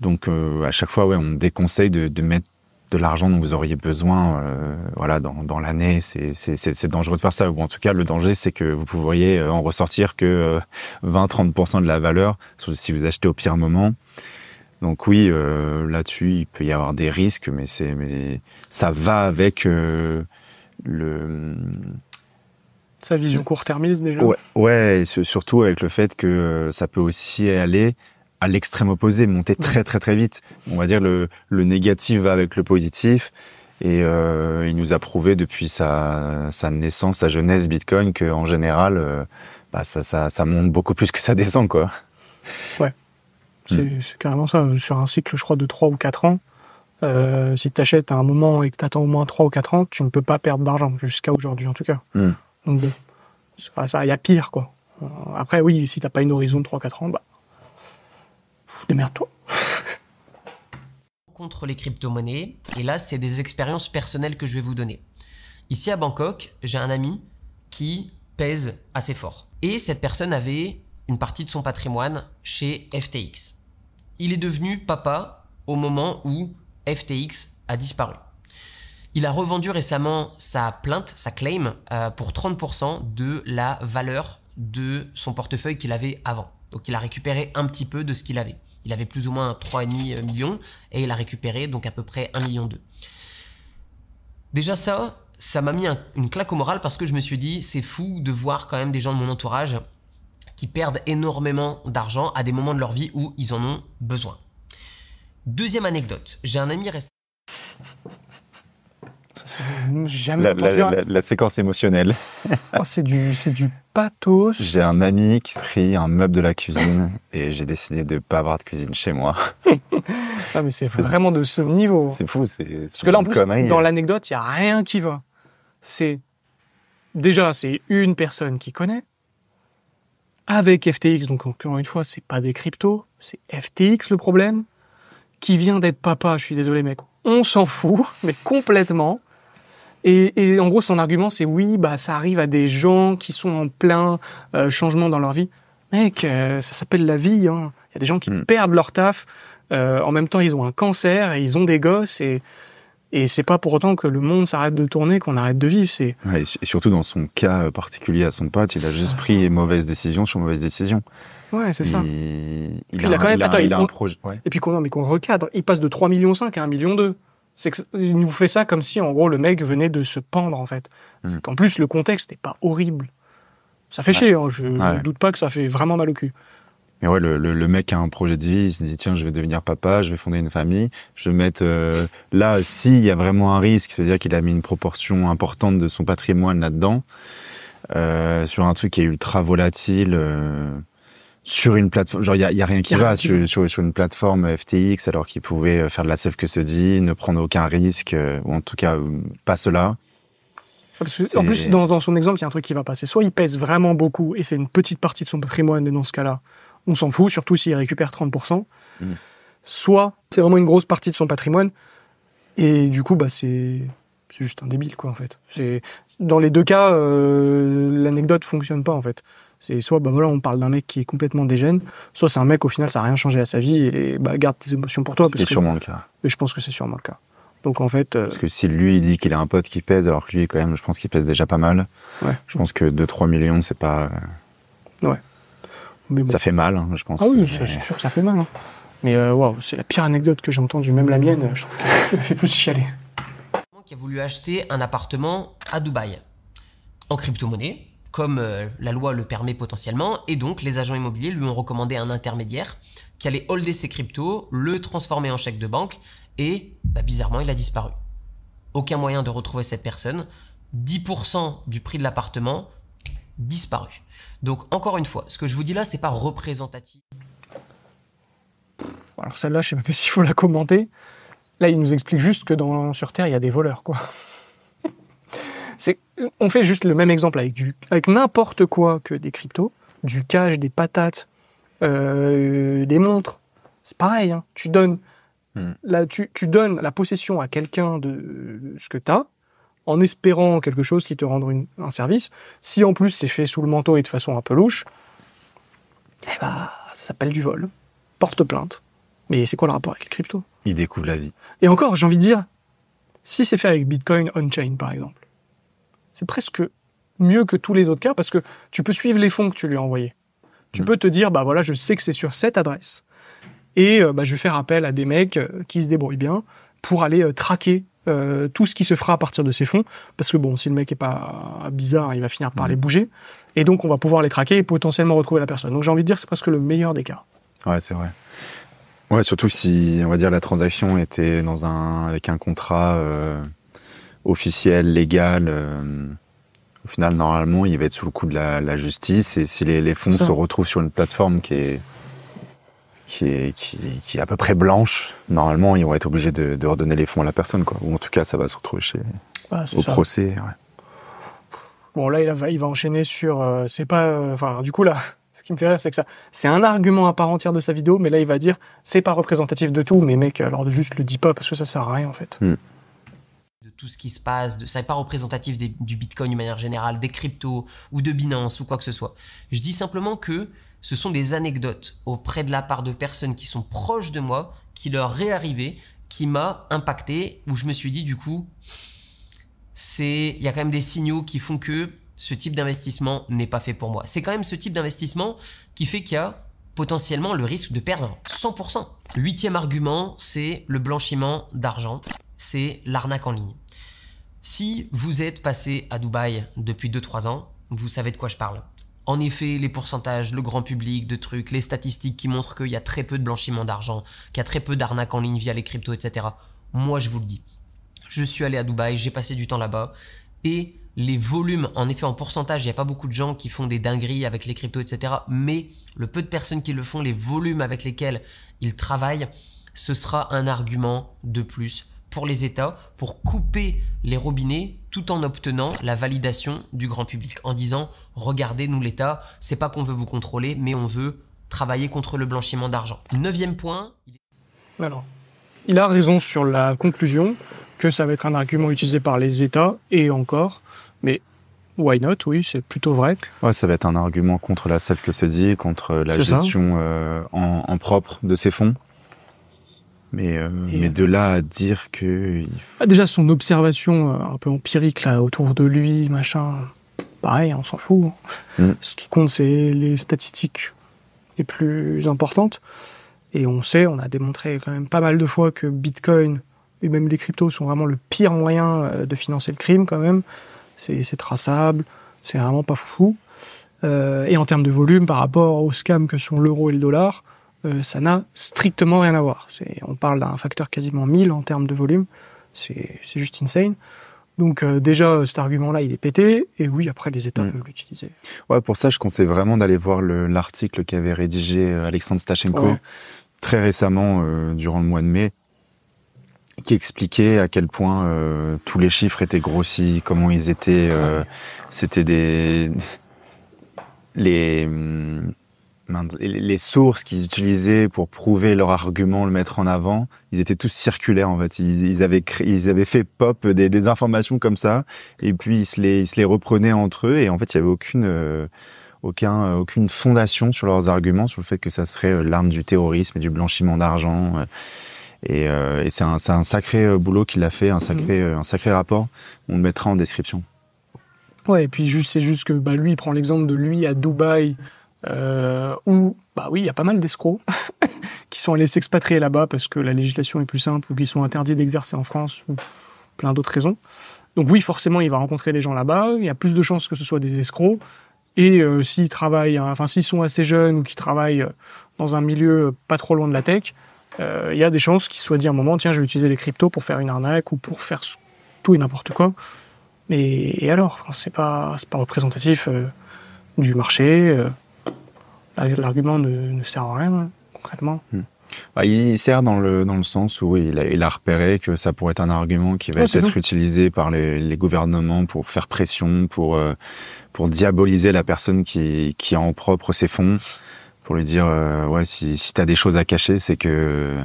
Donc, euh, à chaque fois, ouais, on déconseille de, mettre de l'argent dont vous auriez besoin euh, voilà, dans, dans l'année. C'est dangereux de faire ça. Ou en tout cas, le danger, c'est que vous pourriez en ressortir que 20-30% de la valeur si vous achetez au pire moment donc oui, euh, là-dessus, il peut y avoir des risques, mais c'est mais ça va avec euh, le sa vision court-termiste déjà. Ouais, ouais, et surtout avec le fait que euh, ça peut aussi aller à l'extrême opposé, monter très très très vite. On va dire le, le négatif va avec le positif. Et euh, il nous a prouvé depuis sa, sa naissance, sa jeunesse Bitcoin, qu'en général, euh, bah, ça, ça, ça monte beaucoup plus que ça descend. quoi. Ouais. Hmm. C'est carrément ça. Sur un cycle, je crois, de 3 ou 4 ans, euh, si tu achètes à un moment et que tu attends au moins 3 ou 4 ans, tu ne peux pas perdre d'argent, jusqu'à aujourd'hui en tout cas. Hmm. Donc ça, il y a pire quoi. Après, oui, si tu n'as pas une horizon de 3-4 ans, bah. Démerde-toi. Contre les crypto-monnaies, et là, c'est des expériences personnelles que je vais vous donner. Ici à Bangkok, j'ai un ami qui pèse assez fort. Et cette personne avait une partie de son patrimoine chez FTX il est devenu papa au moment où FTX a disparu. Il a revendu récemment sa plainte, sa claim, euh, pour 30% de la valeur de son portefeuille qu'il avait avant. Donc il a récupéré un petit peu de ce qu'il avait. Il avait plus ou moins 3,5 millions et il a récupéré donc à peu près 1,2 million. Déjà ça, ça m'a mis une claque au moral parce que je me suis dit c'est fou de voir quand même des gens de mon entourage qui perdent énormément d'argent à des moments de leur vie où ils en ont besoin. Deuxième anecdote, j'ai un ami récent. jamais hein. la, la, séquence émotionnelle. Oh, c'est du, du pathos. J'ai un ami qui se prit un meuble de la cuisine et j'ai décidé de ne pas avoir de cuisine chez moi. ah, mais c'est vraiment de ce niveau. C'est fou, c'est. Parce que là, en plus, dans l'anecdote, il n'y a rien qui va. C'est déjà c'est une personne qui connaît avec FTX. Donc encore une fois, c'est pas des cryptos, c'est FTX le problème, qui vient d'être papa. Je suis désolé, mec. On s'en fout, mais complètement. Et, en gros, son argument, c'est oui, bah ça arrive à des gens qui sont en plein euh, changement dans leur vie. Mec, euh, ça s'appelle la vie. Hein. Il y a des gens qui hmm. perdent leur taf. Euh, en même temps, ils ont un cancer et ils ont des gosses et et c'est pas pour autant que le monde s'arrête de tourner, qu'on arrête de vivre. C'est et surtout dans son cas euh, particulier à son pote, il a juste pris mauvaise décision sur mauvaise décision. Ouais, c'est ça. Il... a, quand même, attends, il, projet. Et puis qu'on, mais qu'on recadre. Il passe de 3,5 millions à 1,2 million C'est il nous fait ça comme si, en gros, le mec venait de se pendre, en fait. Hmm. plus, le contexte n'est pas horrible. Ça fait chier, hein, je ne doute pas que ça fait vraiment mal au cul mais ouais, le, mec a un projet de vie, il se dit tiens, je vais devenir papa, je vais fonder une famille, je vais mettre euh, là, s'il y a vraiment un risque, c'est-à-dire qu'il a mis une proportion importante de son patrimoine là-dedans, euh, sur un truc qui est ultra volatile, euh, sur une plateforme, genre il y a, rien qui va sur, une plateforme FTX, alors qu'il pouvait faire de la safe que se dit, ne prendre aucun risque, ou en tout cas pas cela. En plus, dans, son exemple, il y a un truc qui va passer. Soit il pèse vraiment beaucoup et c'est une petite partie de son patrimoine, dans ce cas-là, on s'en fout, surtout s'il récupère 30%. Hmm. Soit c'est vraiment une grosse partie de son patrimoine, et du coup, bah, c'est juste un débile, quoi, en fait. Dans les deux cas, euh, l'anecdote fonctionne pas, en fait. C'est soit bah voilà, on parle d'un mec qui est complètement dégène, soit c'est un mec au final ça a rien changé à sa vie et bah garde tes émotions pour toi. C'est sûrement le cas. Et je pense que c'est sûrement le cas. Donc en fait. Euh, parce que si lui il dit qu'il a un pote qui pèse, alors que lui quand même, je pense qu'il pèse déjà pas mal. Je pense que 2-3 millions c'est pas. Ouais. Ça fait mal, hein, je pense. Ah oui, c'est sûr que ça fait mal. Hein. Mais euh, waouh, c'est la pire anecdote que j'ai entendue, même la mienne, je trouve qu'elle fait plus chialer. Qui a voulu acheter un appartement à Dubaï en crypto-monnaie, comme euh, la loi le permet potentiellement, et donc les agents immobiliers lui ont recommandé un intermédiaire qui allait holder ses cryptos, le transformer en chèque de banque, et bah, bizarrement, il a disparu. Aucun moyen de retrouver cette personne. 10% du prix de l'appartement disparu. Donc encore une fois, ce que je vous dis là, c'est pas représentatif. Alors celle-là, je sais pas s'il faut la commenter. Là, il nous explique juste que sur Terre, il y a des voleurs, quoi. on fait juste le même exemple avec, n'importe quoi que des cryptos, du cash, des patates, euh, des montres. C'est pareil, hein. tu, donnes, hmm. tu, tu donnes la possession à quelqu'un de ce que tu as, en espérant quelque chose qui te rend un service. Si en plus c'est fait sous le manteau et de façon un peu louche, eh ben, ça s'appelle du vol. Porte plainte. Mais c'est quoi le rapport avec les crypto Il découvre la vie. Et encore, j'ai envie de dire, si c'est fait avec Bitcoin on-chain par exemple, c'est presque mieux que tous les autres cas parce que tu peux suivre les fonds que tu lui as envoyés. Tu mm. peux te dire, bah voilà, je sais que c'est sur cette adresse. Et euh, bah, je vais faire appel à des mecs euh, qui se débrouillent bien pour aller euh, traquer euh, tout ce qui se fera à partir de ces fonds, parce que bon, si le mec est pas bizarre, il va finir par mm. les bouger, et donc on va pouvoir les traquer et potentiellement retrouver la personne. Donc j'ai envie de dire, c'est presque le meilleur des cas. Ouais, c'est vrai. Ouais, surtout si on va dire la transaction était dans un avec un contrat euh, officiel, légal. Euh, au final, normalement, il va être sous le coup de la, justice, et si les fonds se retrouvent sur une plateforme qui est qui est, qui, est à peu près blanche, normalement, ils vont être obligés de, redonner les fonds à la personne, quoi. Ou en tout cas, ça va se retrouver chez, au procès. Bon, là, il va, il va enchaîner sur. Euh, c'est pas. Euh, enfin, du coup, là, ce qui me fait rire, c'est que ça. C'est un argument à part entière de sa vidéo, mais là, il va dire c'est pas représentatif de tout, mais mec, alors juste le dis pas parce que ça sert à rien, en fait. Hmm. De tout ce qui se passe, ça n'est pas représentatif du bitcoin de manière générale, des cryptos ou de Binance ou quoi que ce soit. Je dis simplement que ce sont des anecdotes auprès de la part de personnes qui sont proches de moi, qui leur est arrivé, qui m'a impacté, où je me suis dit du coup, c'est, il y a quand même des signaux qui font que ce type d'investissement n'est pas fait pour moi. C'est quand même ce type d'investissement qui fait qu'il y a potentiellement le risque de perdre 100%. huitième argument, c'est le blanchiment d'argent, c'est l'arnaque en ligne. Si vous êtes passé à Dubaï depuis 2-3 ans, vous savez de quoi je parle. En effet, les pourcentages, le grand public, de trucs, les statistiques qui montrent qu'il y a très peu de blanchiment d'argent, qu'il y a très peu d'arnaques en ligne via les cryptos, etc. Moi, je vous le dis. Je suis allé à Dubaï, j'ai passé du temps là-bas, et les volumes, en effet, en pourcentage, il n'y a pas beaucoup de gens qui font des dingueries avec les cryptos, etc. Mais le peu de personnes qui le font, les volumes avec lesquels ils travaillent, ce sera un argument de plus pour les États pour couper les robinets tout en obtenant la validation du grand public en disant regardez, nous l'État, c'est pas qu'on veut vous contrôler, mais on veut travailler contre le blanchiment d'argent. Neuvième point. Il... Alors, il a raison sur la conclusion que ça va être un argument utilisé par les États et encore, mais why not Oui, c'est plutôt vrai. Ouais, ça va être un argument contre la SEP que c'est dit, contre la gestion euh, en, propre de ces fonds. Mais, euh, mais de là à dire que. Ah, déjà, son observation euh, un peu empirique là, autour de lui, machin pareil, on s'en fout. Mm. Ce qui compte, c'est les statistiques les plus importantes. Et on sait, on a démontré quand même pas mal de fois que Bitcoin et même les cryptos sont vraiment le pire moyen euh, de financer le crime quand même. C'est traçable, c'est vraiment pas fou. Euh, et en termes de volume, par rapport aux scams que sont l'euro et le dollar, euh, ça n'a strictement rien à voir. On parle d'un facteur quasiment 1000 en termes de volume. C'est juste insane. Donc euh, déjà, cet argument-là, il est pété. Et oui, après, les États mm. peuvent l'utiliser. Ouais, pour ça, je conseille vraiment d'aller voir l'article qu'avait rédigé euh, Alexandre Stachenko très récemment, euh, durant le mois de mai, qui expliquait à quel point tous les chiffres étaient grossis, comment ils étaient. C'était des... les hum, les sources qu'ils utilisaient pour prouver leur argument, le mettre en avant, ils étaient tous circulaires en fait. Ils, avaient ils avaient fait pop des, informations comme ça, et puis ils se les, ils reprenaient entre eux. Et en fait, il n'y avait aucune, euh, aucun, euh, aucune fondation sur leurs arguments, sur le fait que ça serait euh, l'arme du terrorisme et du blanchiment d'argent. et, c'est un, sacré boulot qu'il a fait, un sacré, mhm. un sacré rapport. On le mettra en description. Ouais, et puis juste, c'est juste que bah, lui, il prend l'exemple de lui à Dubaï euh, où, bah oui, il y a pas mal d'escrocs qui sont allés s'expatrier là-bas parce que la législation est plus simple ou qu'ils sont interdits d'exercer en France ou plein d'autres raisons. Donc oui, forcément, il va rencontrer des gens là-bas. Il y a plus de chances que ce soit des escrocs. Et euh, s'ils travaillent, hein, enfin s'ils sont assez jeunes ou qu'ils travaillent euh, dans un milieu euh, pas trop loin de la tech, il y a des chances qu'ils soient dit à un moment, tiens, je vais utiliser les cryptos pour faire une arnaque ou pour faire tout et n'importe quoi. Mais et alors, c'est pas, pas représentatif du marché l'argument ne, sert à rien, hein, concrètement. Hmm. Bah, il sert dans le, dans le sens où il a, repéré que ça pourrait être un argument qui va être utilisé par les, gouvernements pour faire pression, pour, euh, pour diaboliser la personne qui, qui a en propre ses fonds, pour lui dire euh, Ouais, si, tu as des choses à cacher, c'est que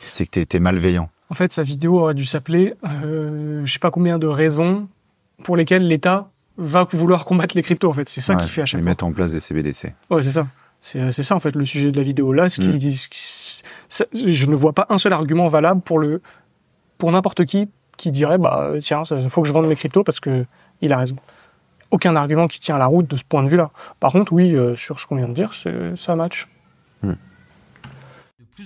c'est que tu es, malveillant. En fait, sa vidéo aurait dû s'appeler Je euh, Je sais pas combien de raisons pour lesquelles l'État va vouloir combattre les cryptos en fait. C'est ça qui fait à chaque fois. mettre en place des CBDC. Ouais, c'est ça. Euh, c'est ça en fait le sujet de la vidéo là. Ce mm. disent je ne vois pas un seul argument valable pour le pour n'importe qui qui dirait bah euh, tiens il faut que je vende mes cryptos parce que il a raison. Aucun argument qui tient la route de ce point de vue là. Par contre oui euh, sur ce qu'on vient de dire ça match. Mm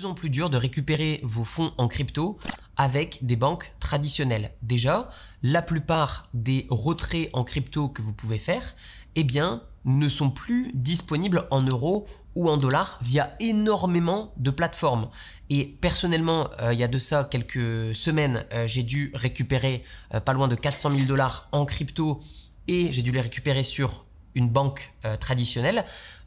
en plus dur de récupérer vos fonds en crypto avec des banques traditionnelles. Déjà, la plupart des retraits en crypto que vous pouvez faire, eh bien, ne sont plus disponibles en euros ou en dollars via énormément de plateformes. Et personnellement, euh, il y a de ça quelques semaines, euh, j'ai dû récupérer euh, pas loin de 400 000 dollars en crypto et j'ai dû les récupérer sur une banque traditionnelle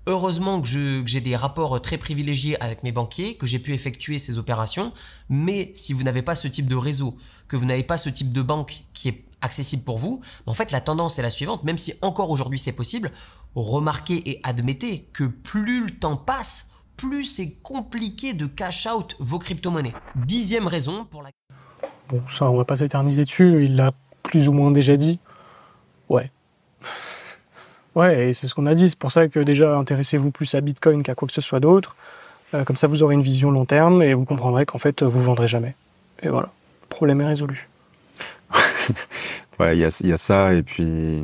Heureusement que j'ai des rapports très privilégiés avec mes banquiers, que j'ai pu effectuer ces opérations, mais si vous n'avez pas ce type de réseau, que vous n'avez pas ce type de banque qui est accessible pour vous, ben, en fait la tendance est la suivante, même si encore aujourd'hui c'est possible, remarquez et admettez que plus le temps passe, plus c'est compliqué de cash out vos crypto-monnaies. Dixième raison pour laquelle... Bon, ça, on va pas s'éterniser dessus, il l'a plus ou moins déjà dit. Ouais, Ouais, et c'est ce qu'on a dit. C'est pour ça que déjà, intéressez-vous plus à Bitcoin qu'à quoi que ce soit d'autre. Euh, comme ça, vous aurez une vision long terme et vous comprendrez qu'en fait, vous vendrez jamais. Et voilà, le problème est résolu. ouais, il y, a, ça. Et puis.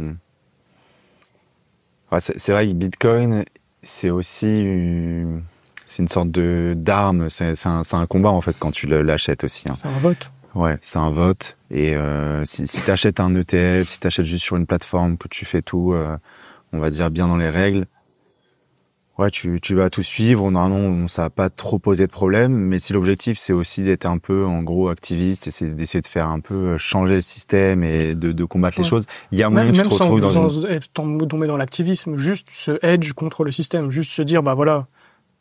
c'est vrai que Bitcoin, c'est aussi. Une... C'est une sorte de d'arme. C'est un, combat, en fait, quand tu l'achètes aussi. Hein. C'est un vote. Ouais, c'est un vote. Et euh, si, tu achètes un ETF, si tu achètes juste sur une plateforme, que tu fais tout. Euh, on va dire, bien dans les règles, ouais, tu, vas tout suivre. Normalement, ça n'a pas trop posé de problème. Mais si l'objectif, c'est aussi d'être un peu, en gros, activiste, et c'est d'essayer de faire un peu euh, changer le système et de, combattre les choses, il y a moyen même, que tu sans, dans sans tomber dans, l'activisme, juste se edge contre le système, juste se dire, bah voilà,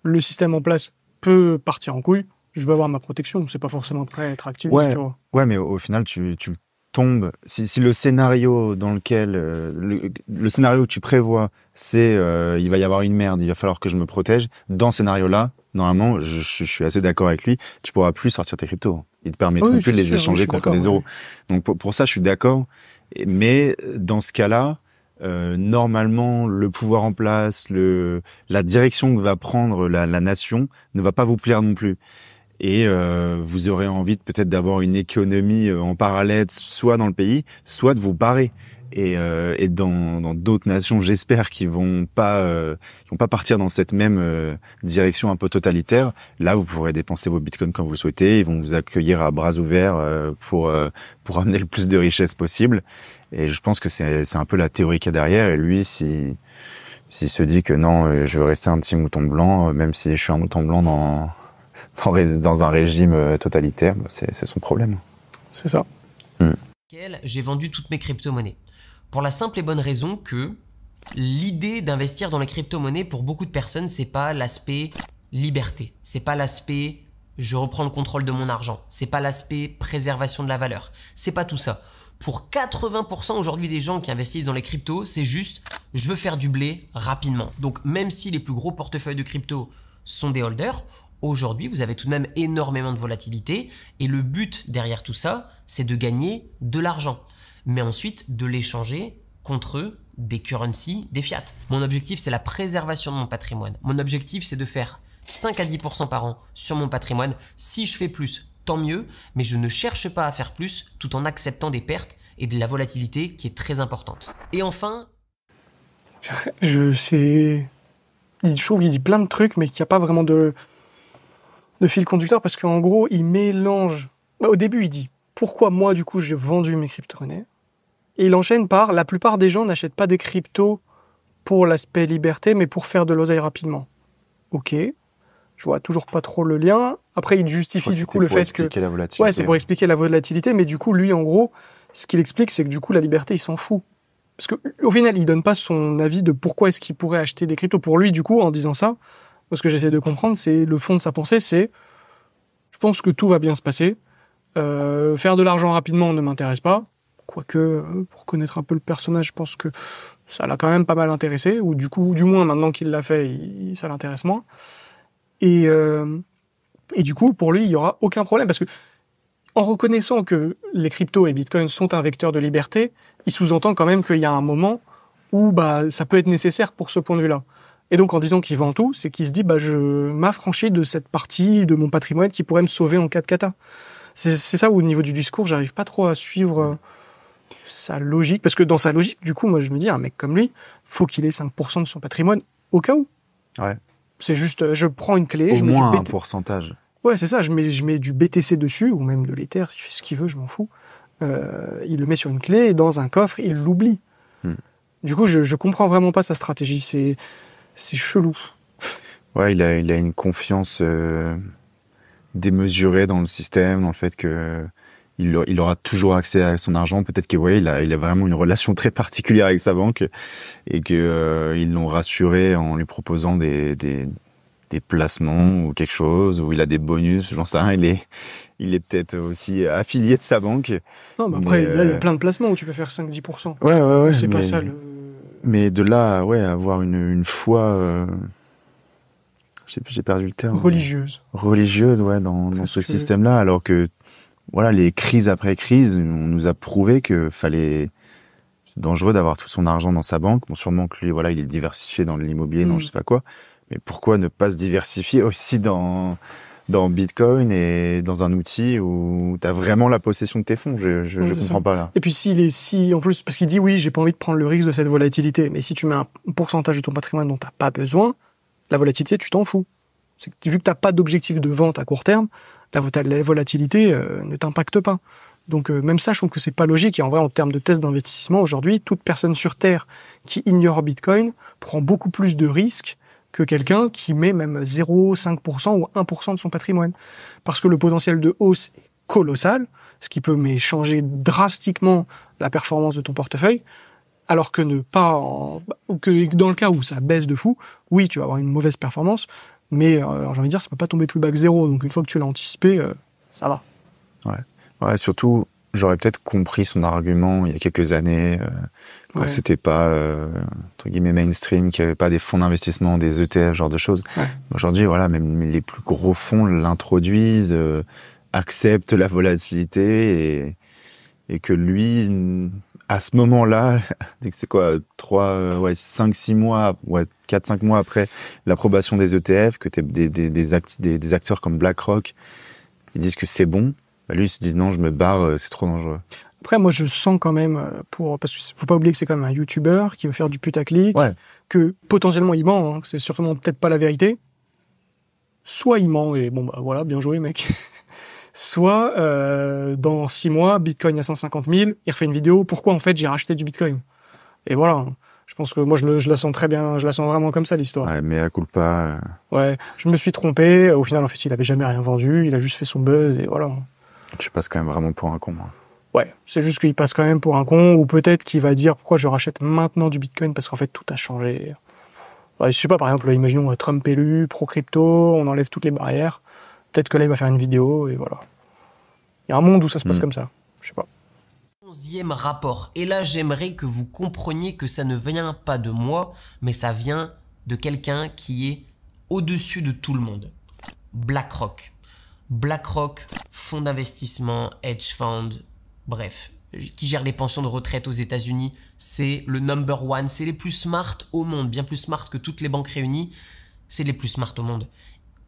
le système en place peut partir en couille. Je vais avoir ma protection, c'est pas forcément prêt à être activiste, ouais, mais au, final, tu, tu tombe, si, si le scénario dans lequel euh, le, scénario que tu prévois, c'est euh, il va y avoir une merde, il va falloir que je me protège. Dans ce scénario-là, normalement, je, suis assez d'accord avec lui. Tu pourras plus sortir tes cryptos. Ils te permettront plus de les échanger contre des euros. Donc pour, ça, je suis d'accord. Mais dans ce cas-là, euh, normalement, le pouvoir en place, le, la direction que va prendre la, nation ne va pas vous plaire non plus et euh, vous aurez envie de, peut-être d'avoir une économie euh, en parallèle, soit dans le pays, soit de vous barrer. Et, euh, et dans, dans d'autres nations, j'espère qu'ils vont pas, vont pas partir dans cette même direction un peu totalitaire. Là, vous pourrez dépenser vos bitcoins quand vous le souhaitez. Ils vont vous accueillir à bras ouverts pour pour amener le plus de richesses possible. Et je pense que c'est c'est un peu la théorie qu'il y a derrière. Et lui, s'il se dit que non, je vais rester un petit mouton blanc, même si je suis un mouton blanc dans dans un régime euh, totalitaire, bah, c'est son problème. C'est ça. Hmm. J'ai vendu toutes mes crypto-monnaies. Pour la simple et bonne raison que l'idée d'investir dans les crypto-monnaies pour beaucoup de personnes, c'est pas l'aspect liberté, c'est pas l'aspect je reprends le contrôle de mon argent, c'est pas l'aspect préservation de la valeur, c'est pas tout ça. Pour 80% aujourd'hui des gens qui investissent dans les cryptos, c'est juste je veux faire du blé rapidement. Donc même si les plus gros portefeuilles de crypto sont des holders, Aujourd'hui, vous avez tout de même énormément de volatilité et le but derrière tout ça, c'est de gagner de l'argent, mais ensuite de l'échanger contre des currencies, des fiat. Mon objectif, c'est la préservation de mon patrimoine. Mon objectif, c'est de faire 5 à 10% par an sur mon patrimoine. Si je fais plus, tant mieux, mais je ne cherche pas à faire plus tout en acceptant des pertes et de la volatilité qui est très importante. Et enfin... Je sais... Il trouve il dit plein de trucs, mais qu'il n'y a pas vraiment de de fil conducteur parce qu'en gros, il mélange. Au début, il dit pourquoi moi, du coup, j'ai vendu mes crypto-monnaies. Et il enchaîne par la plupart des gens n'achètent pas des cryptos pour l'aspect liberté, mais pour faire de l'oseille rapidement. Ok, je vois toujours pas trop le lien. Après, il justifie du coup le fait que. La volatilité. Ouais, c'est pour expliquer la volatilité, mais du coup, lui, en gros, ce qu'il explique, c'est que du coup, la liberté, il s'en fout. Parce qu'au final, il donne pas son avis de pourquoi est-ce qu'il pourrait acheter des cryptos. Pour lui, du coup, en disant ça, ce que j'essaie de comprendre, c'est le fond de sa pensée, c'est je pense que tout va bien se passer. Euh, faire de l'argent rapidement ne m'intéresse pas. Quoique, euh, pour connaître un peu le personnage, je pense que ça l'a quand même pas mal intéressé, ou du coup, du moins maintenant qu'il l'a fait, ça l'intéresse moins. Euh, et, du coup, pour lui, il n'y aura aucun problème, parce que en reconnaissant que les cryptos et Bitcoin sont un vecteur de liberté, il sous-entend quand même qu'il y a un moment où bah, ça peut être nécessaire pour ce point de vue-là. Et donc en disant qu'il vend tout, c'est qu'il se dit bah je m'affranchis de cette partie de mon patrimoine qui pourrait me sauver en cas de cata. C'est ça où au niveau du discours, j'arrive pas trop à suivre euh, sa logique parce que dans sa logique, du coup, moi je me dis un mec comme lui, faut qu'il ait 5% de son patrimoine au cas où. Ouais. C'est juste euh, je prends une clé, au je mets moins du un pourcentage. Ouais, c'est ça, je mets je mets du BTC dessus ou même de l'Ether, il fait ce qu'il veut, je m'en fous. Euh, il le met sur une clé et dans un coffre, il l'oublie. Hmm. Du coup, je, je comprends vraiment pas sa stratégie. C'est c'est chelou. Ouais, il a, il a une confiance euh, démesurée dans le système, dans le fait que il, il aura toujours accès à son argent. Peut-être que ouais, il a, il a vraiment une relation très particulière avec sa banque et que euh, ils l'ont rassuré en lui proposant des, des, des placements ou quelque chose, où il a des bonus, genre sais rien. Il est, il est peut-être aussi affilié de sa banque. Non, mais après, il y a plein de placements où tu peux faire 5-10%. Ouais, ouais, ouais. C'est pas ça le mais de là, ouais, avoir une, une foi, euh, j'ai perdu le terme. Religieuse. religieuse, ouais, dans, dans ce système-là, alors que voilà, les crises après crise, on nous a prouvé que fallait c'est dangereux d'avoir tout son argent dans sa banque. Bon, sûrement que lui, voilà, il est diversifié dans l'immobilier, non, dans mm. je sais pas quoi. Mais pourquoi ne pas se diversifier aussi dans dans Bitcoin et dans un outil où tu as vraiment la possession de tes fonds. Je, je, comprends pas là. Et puis s'il est si en plus parce qu'il dit oui, j'ai pas envie de prendre le risque de cette volatilité, mais si tu mets un pourcentage de ton patrimoine dont t'as pas besoin, la volatilité, tu t'en fous. vu que t'as pas d'objectif de vente à court terme, la, volatilité euh, ne t'impacte pas. Donc euh, même ça, je trouve que c'est pas logique. Et en vrai, en termes de test d'investissement, aujourd'hui, toute personne sur Terre qui ignore Bitcoin prend beaucoup plus de risques que quelqu'un qui met même 0, 5% ou 1% de son patrimoine. Parce que le potentiel de hausse est colossal, ce qui peut changer drastiquement la performance de ton portefeuille. Alors que ne pas, que dans le cas où ça baisse de fou, oui, tu vas avoir une mauvaise performance, mais euh, j'ai envie de dire, ça peut pas tomber plus bas que zéro. Donc une fois que tu l'as anticipé, euh, ça va. Ouais. surtout, j'aurais peut-être compris son argument il y a quelques années. Euh, quand c'était pas euh, entre guillemets mainstream, qu'il n'y avait pas des fonds d'investissement, des ETF, genre de choses. Aujourd'hui, voilà, même les plus gros fonds l'introduisent, euh, acceptent la volatilité et, que lui, à ce moment-là, c'est quoi, trois, euh, ouais, cinq, six mois, ouais, quatre, cinq mois après l'approbation des ETF, que des des, des, acteurs comme BlackRock, disent que c'est bon. Bah, lui, ils se disent non, je me barre, c'est trop dangereux. Après, moi, je sens quand même, euh, pour parce qu'il faut pas oublier que c'est quand même un YouTuber qui veut faire du putaclic, que potentiellement il ment, hein, c'est sûrement peut-être pas la vérité. Soit il ment et bon bah voilà, bien joué mec. Soit euh, dans six mois, Bitcoin à 150 000, il refait une vidéo. Pourquoi en fait j'ai racheté du Bitcoin Et voilà. Je pense que moi je, le, je, la sens très bien, je la sens vraiment comme ça l'histoire. Ouais, mais à pas... Euh. Ouais, je me suis trompé. Au final, en fait, il avait jamais rien vendu. Il a juste fait son buzz et voilà. Je passes quand même vraiment pour un con. Moi. Ouais, c'est juste qu'il passe quand même pour un con, ou peut-être qu'il va dire pourquoi je rachète maintenant du Bitcoin, parce qu'en fait tout a changé. Ouais, bah, je sais pas, par exemple, imaginons euh, Trump élu, pro-crypto, on enlève toutes les barrières. Peut-être que là, il va faire une vidéo, et voilà. Il y a un monde où ça se passe hmm. comme ça. Je sais pas. Onzième rapport. Et là, j'aimerais que vous compreniez que ça ne vient pas de moi, mais ça vient de quelqu'un qui est au-dessus de tout le monde. BlackRock. BlackRock, fonds d'investissement, hedge fund, bref, qui gère les pensions de retraite aux États-Unis. C'est le number one, c'est les plus smart au monde, bien plus smart que toutes les banques réunies. C'est les plus smart au monde.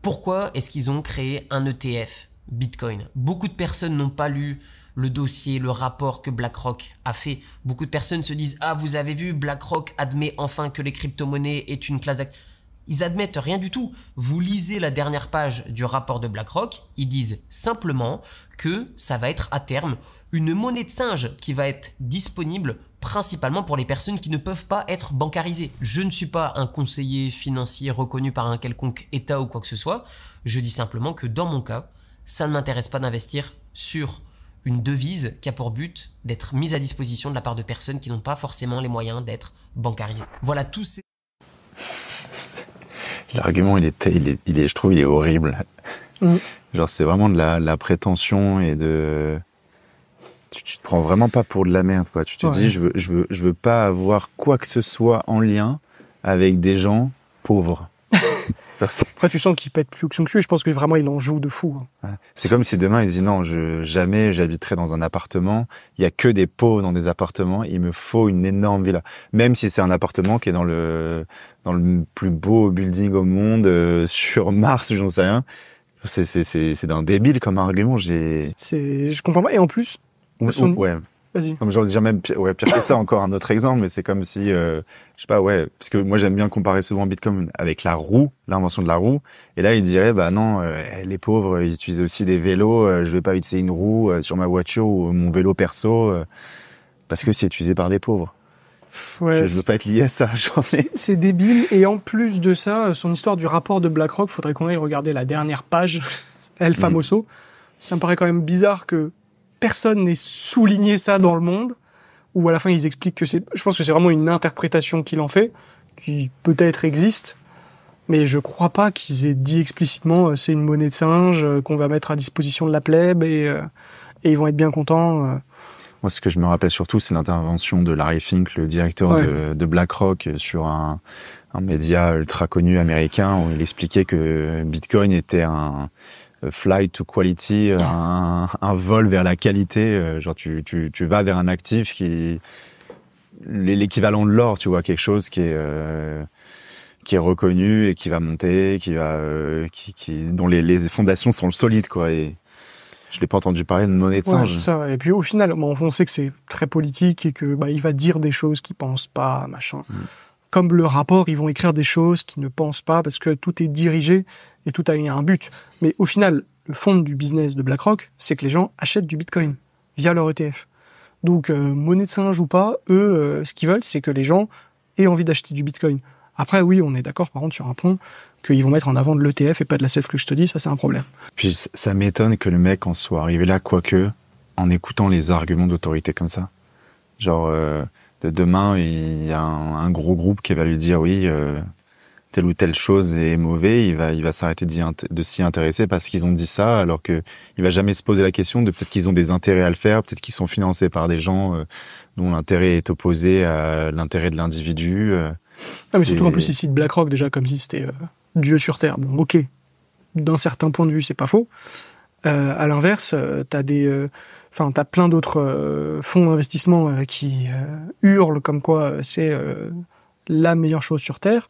Pourquoi est-ce qu'ils ont créé un ETF Bitcoin Beaucoup de personnes n'ont pas lu le dossier, le rapport que BlackRock a fait. Beaucoup de personnes se disent Ah, vous avez vu, BlackRock admet enfin que les crypto-monnaies est une classe d'actifs. Ils admettent rien du tout. Vous lisez la dernière page du rapport de BlackRock, ils disent simplement que ça va être à terme une monnaie de singe qui va être disponible principalement pour les personnes qui ne peuvent pas être bancarisées. Je ne suis pas un conseiller financier reconnu par un quelconque État ou quoi que ce soit. Je dis simplement que dans mon cas, ça ne m'intéresse pas d'investir sur une devise qui a pour but d'être mise à disposition de la part de personnes qui n'ont pas forcément les moyens d'être bancarisées. Voilà tous ces... L'argument, il, est, il, est, je trouve, il est horrible. Mm. Genre, c'est vraiment de la prétention et de tu, te prends vraiment pas pour de la merde, quoi. Tu te dis, je veux, je veux, je veux pas avoir quoi que ce soit en lien avec des gens pauvres. Après, tu sens qu'ils pètent plus que son cul. Je pense que vraiment, il en joue de fou. Hein. C'est comme si demain, ils se non, je, jamais j'habiterai dans un appartement. Il y a que des pauvres dans des appartements. Il me faut une énorme villa. Même si c'est un appartement qui est dans le, dans le plus beau building au monde, euh, sur Mars, j'en sais rien. C'est d'un débile comme argument. J'ai. Je comprends pas. Et en plus, ouais. Vas-y. Non, mais déjà même, ouais, pire que ça, encore un autre exemple, mais c'est comme si, euh, je sais pas, ouais, parce que moi j'aime bien comparer souvent Bitcoin avec la roue, l'invention de la roue, et là il dirait, bah non, euh, les pauvres, ils utilisent aussi des vélos, euh, je vais pas utiliser une roue sur ma voiture ou mon vélo perso, parce que c'est utilisé par des pauvres. Ouais, je, veux pas être lié à ça, C'est débile, et en plus de ça, son histoire du rapport de BlackRock, faudrait qu'on aille regarder la dernière page, El mm. Famoso. Ça me paraît quand même bizarre que personne n'ait souligné ça dans le monde, ou à la fin ils expliquent que c'est... Je pense que c'est vraiment une interprétation qu'il en fait, qui peut-être existe, mais je crois pas qu'ils aient dit explicitement euh, c'est une monnaie de singe euh, qu'on va mettre à disposition de la plèbe et, euh, ils vont être bien contents. Moi, ce que je me rappelle surtout, c'est l'intervention de Larry Fink, le directeur de, BlackRock, sur un média ultra connu américain où il expliquait que Bitcoin était un, fly to quality, euh, un, vol vers la qualité. Euh, genre, tu, tu, tu vas vers un actif qui l'équivalent de l'or, tu vois, quelque chose qui est euh, qui est reconnu et qui va monter, qui va, qui, qui, dont les, les fondations sont solides, quoi. Et je l'ai pas entendu parler de monnaie de singe. Ça. Et puis au final, on sait que c'est très politique et que bah, il va dire des choses qu'il pense pas, machin. Mm comme le rapport, ils vont écrire des choses qu'ils ne pensent pas parce que tout est dirigé et tout a un but. Mais au final, le fond du business de BlackRock, c'est que les gens achètent du Bitcoin via leur ETF. Donc, euh, monnaie de singe ou pas, eux, euh, ce qu'ils veulent, c'est que les gens aient envie d'acheter du Bitcoin. Après, oui, on est d'accord, par contre, sur un point, qu'ils vont mettre en avant de l'ETF et pas de la self que je te dis, ça, c'est un problème. Puis, ça m'étonne que le mec en soit arrivé là, quoique, en écoutant les arguments d'autorité comme ça. Genre, euh, de demain, il y a un, gros groupe qui va lui dire oui, euh, telle ou telle chose est mauvaise, il va, il va s'arrêter de s'y intéresser parce qu'ils ont dit ça, alors que il va jamais se poser la question de peut-être qu'ils ont des intérêts à le faire, peut-être qu'ils sont financés par des gens euh, dont l'intérêt est opposé à l'intérêt de l'individu. Euh. mais surtout en plus ici de BlackRock déjà comme si c'était Dieu sur terre. Bon, ok, d'un certain point de vue c'est pas faux. à l'inverse, tu as des Enfin, t'as plein d'autres euh, fonds d'investissement euh, qui euh, hurlent comme quoi c'est la meilleure chose sur Terre.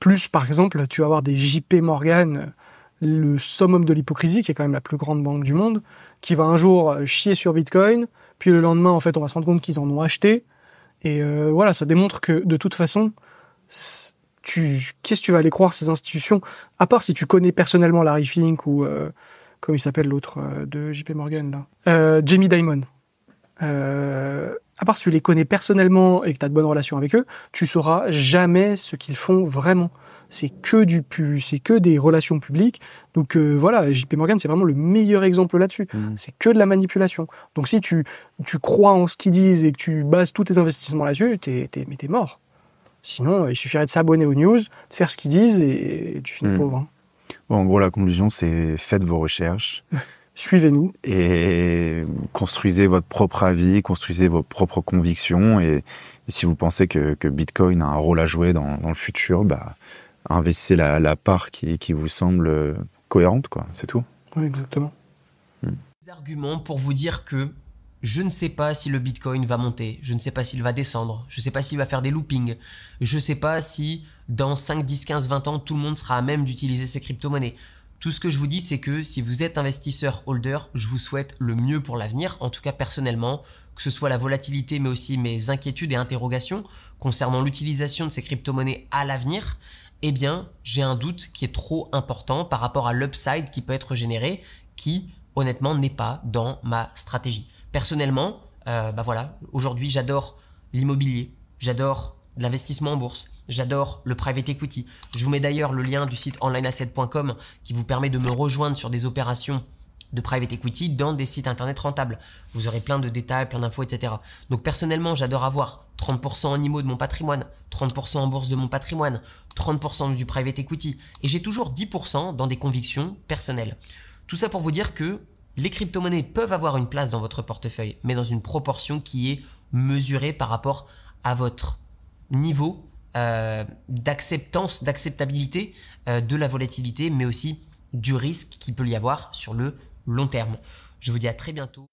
Plus, par exemple, tu vas avoir des JP Morgan, le summum de l'hypocrisie, qui est quand même la plus grande banque du monde, qui va un jour chier sur Bitcoin, puis le lendemain, en fait, on va se rendre compte qu'ils en ont acheté. Et voilà, ça démontre que, de toute façon, tu, qu'est-ce que tu vas aller croire ces institutions À part si tu connais personnellement Larry Fink ou comme il s'appelle l'autre euh, de JP Morgan là euh, Jamie Dimon. Euh, à part si tu les connais personnellement et que tu as de bonnes relations avec eux, tu sauras jamais ce qu'ils font vraiment. C'est que du pu, c'est que des relations publiques. Donc voilà, JP Morgan c'est vraiment le meilleur exemple là-dessus. Mmh. C'est que de la manipulation. Donc si tu tu crois en ce qu'ils disent et que tu bases tous tes investissements là-dessus, tu mais t'es mort. Sinon, il suffirait de s'abonner aux news, de faire ce qu'ils disent et, tu finis mmh. pauvre. Hein en gros, la conclusion, c'est faites vos recherches. Suivez-nous. Et construisez votre propre avis, construisez vos propres convictions. Et, si vous pensez que, Bitcoin a un rôle à jouer dans, le futur, bah, investissez la, part qui, vous semble euh, cohérente, quoi. C'est tout. Oui, exactement. arguments pour vous dire que je ne sais pas si le Bitcoin va monter, je ne sais pas s'il va descendre, je ne sais pas s'il va faire des loopings, je ne sais pas si dans 5, 10, 15, 20 ans, tout le monde sera à même d'utiliser ces crypto-monnaies. Tout ce que je vous dis, c'est que si vous êtes investisseur holder, je vous souhaite le mieux pour l'avenir, en tout cas personnellement, que ce soit la volatilité, mais aussi mes inquiétudes et interrogations concernant l'utilisation de ces crypto-monnaies à l'avenir, eh bien, j'ai un doute qui est trop important par rapport à l'upside qui peut être généré, qui, honnêtement, n'est pas dans ma stratégie personnellement, euh, bah voilà, aujourd'hui j'adore l'immobilier, j'adore l'investissement en bourse, j'adore le private equity. Je vous mets d'ailleurs le lien du site onlineasset.com qui vous permet de me rejoindre sur des opérations de private equity dans des sites internet rentables. Vous aurez plein de détails, plein d'infos, etc. Donc personnellement, j'adore avoir 30% en IMO de mon patrimoine, 30% en bourse de mon patrimoine, 30% du private equity, et j'ai toujours 10% dans des convictions personnelles. Tout ça pour vous dire que les crypto-monnaies peuvent avoir une place dans votre portefeuille, mais dans une proportion qui est mesurée par rapport à votre niveau euh, d'acceptance, d'acceptabilité euh, de la volatilité, mais aussi du risque qu'il peut y avoir sur le long terme. Je vous dis à très bientôt.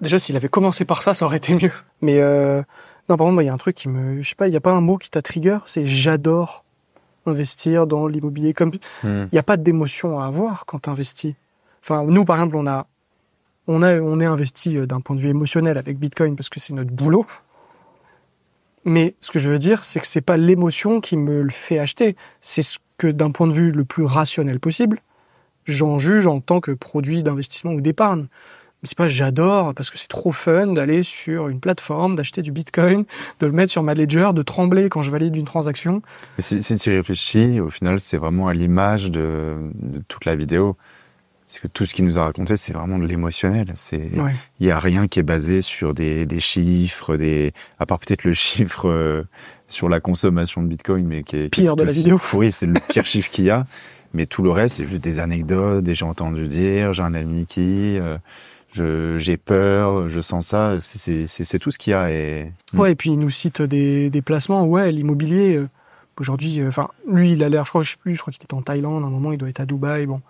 Déjà, s'il avait commencé par ça, ça aurait été mieux. Mais euh, non, par contre, il y a un truc qui me. Je sais pas, il n'y a pas un mot qui t'a trigger, c'est j'adore investir dans l'immobilier. Comme... Hmm. Il n'y a pas d'émotion à avoir quand tu investis. Enfin, nous, par exemple, on a, on a, on est investi euh, d'un point de vue émotionnel avec Bitcoin parce que c'est notre boulot. Mais ce que je veux dire, c'est que c'est pas l'émotion qui me le fait acheter. C'est ce que, d'un point de vue le plus rationnel possible, j'en juge en tant que produit d'investissement ou d'épargne. C'est pas j'adore parce que c'est trop fun d'aller sur une plateforme, d'acheter du bitcoin, de le mettre sur ma ledger, de trembler quand je valide une transaction. si, tu y réfléchis, au final, c'est vraiment à l'image de, toute la vidéo. C'est que tout ce qu'il nous a raconté, c'est vraiment de l'émotionnel. C'est, il y n'y a rien qui est basé sur des, chiffres, des, à part peut-être le chiffre euh, sur la consommation de Bitcoin, mais qui est pire de la vidéo. Oui, c'est le pire chiffre qu'il y a. Mais tout le reste, c'est juste des anecdotes, des j'ai entendu dire, j'ai un ami qui, euh, je, j'ai peur, je sens ça. C'est, tout ce qu'il y a. Et... Hmm. Ouais, et puis il nous cite des, placements. Ouais, l'immobilier. Euh, aujourd'hui, enfin, lui, il a l'air, je crois, je sais plus, je crois qu'il était en Thaïlande. À un moment, il doit être à Dubaï. Bon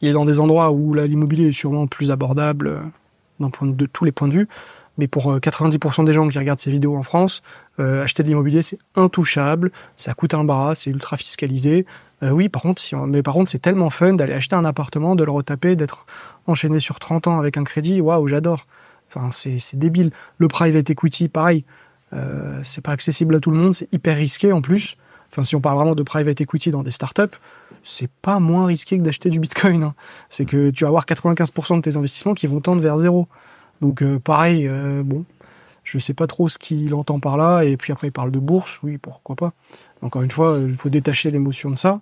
il est dans des endroits où l'immobilier est sûrement plus abordable euh, point de tous les points de vue. Mais pour 90% euh, des gens qui regardent ces vidéos en France, euh, acheter de l'immobilier, c'est intouchable, ça coûte un bras, c'est ultra fiscalisé. oui, par contre, c'est tellement fun d'aller acheter un appartement, de le retaper, d'être enchaîné sur 30 ans avec un crédit. Waouh, j'adore. Enfin, c'est débile. Le private equity, pareil. c'est pas accessible à tout le monde, c'est hyper risqué en plus. Enfin, si on parle vraiment de private equity dans des startups, c'est pas moins risqué que d'acheter du Bitcoin. Hein. C'est que tu vas avoir 95% de tes investissements qui vont tendre vers zéro. Donc euh, pareil, euh, bon, je sais pas trop ce qu'il entend par là. Et puis après, il parle de bourse, oui, pourquoi pas. Encore une fois, il faut détacher l'émotion de ça.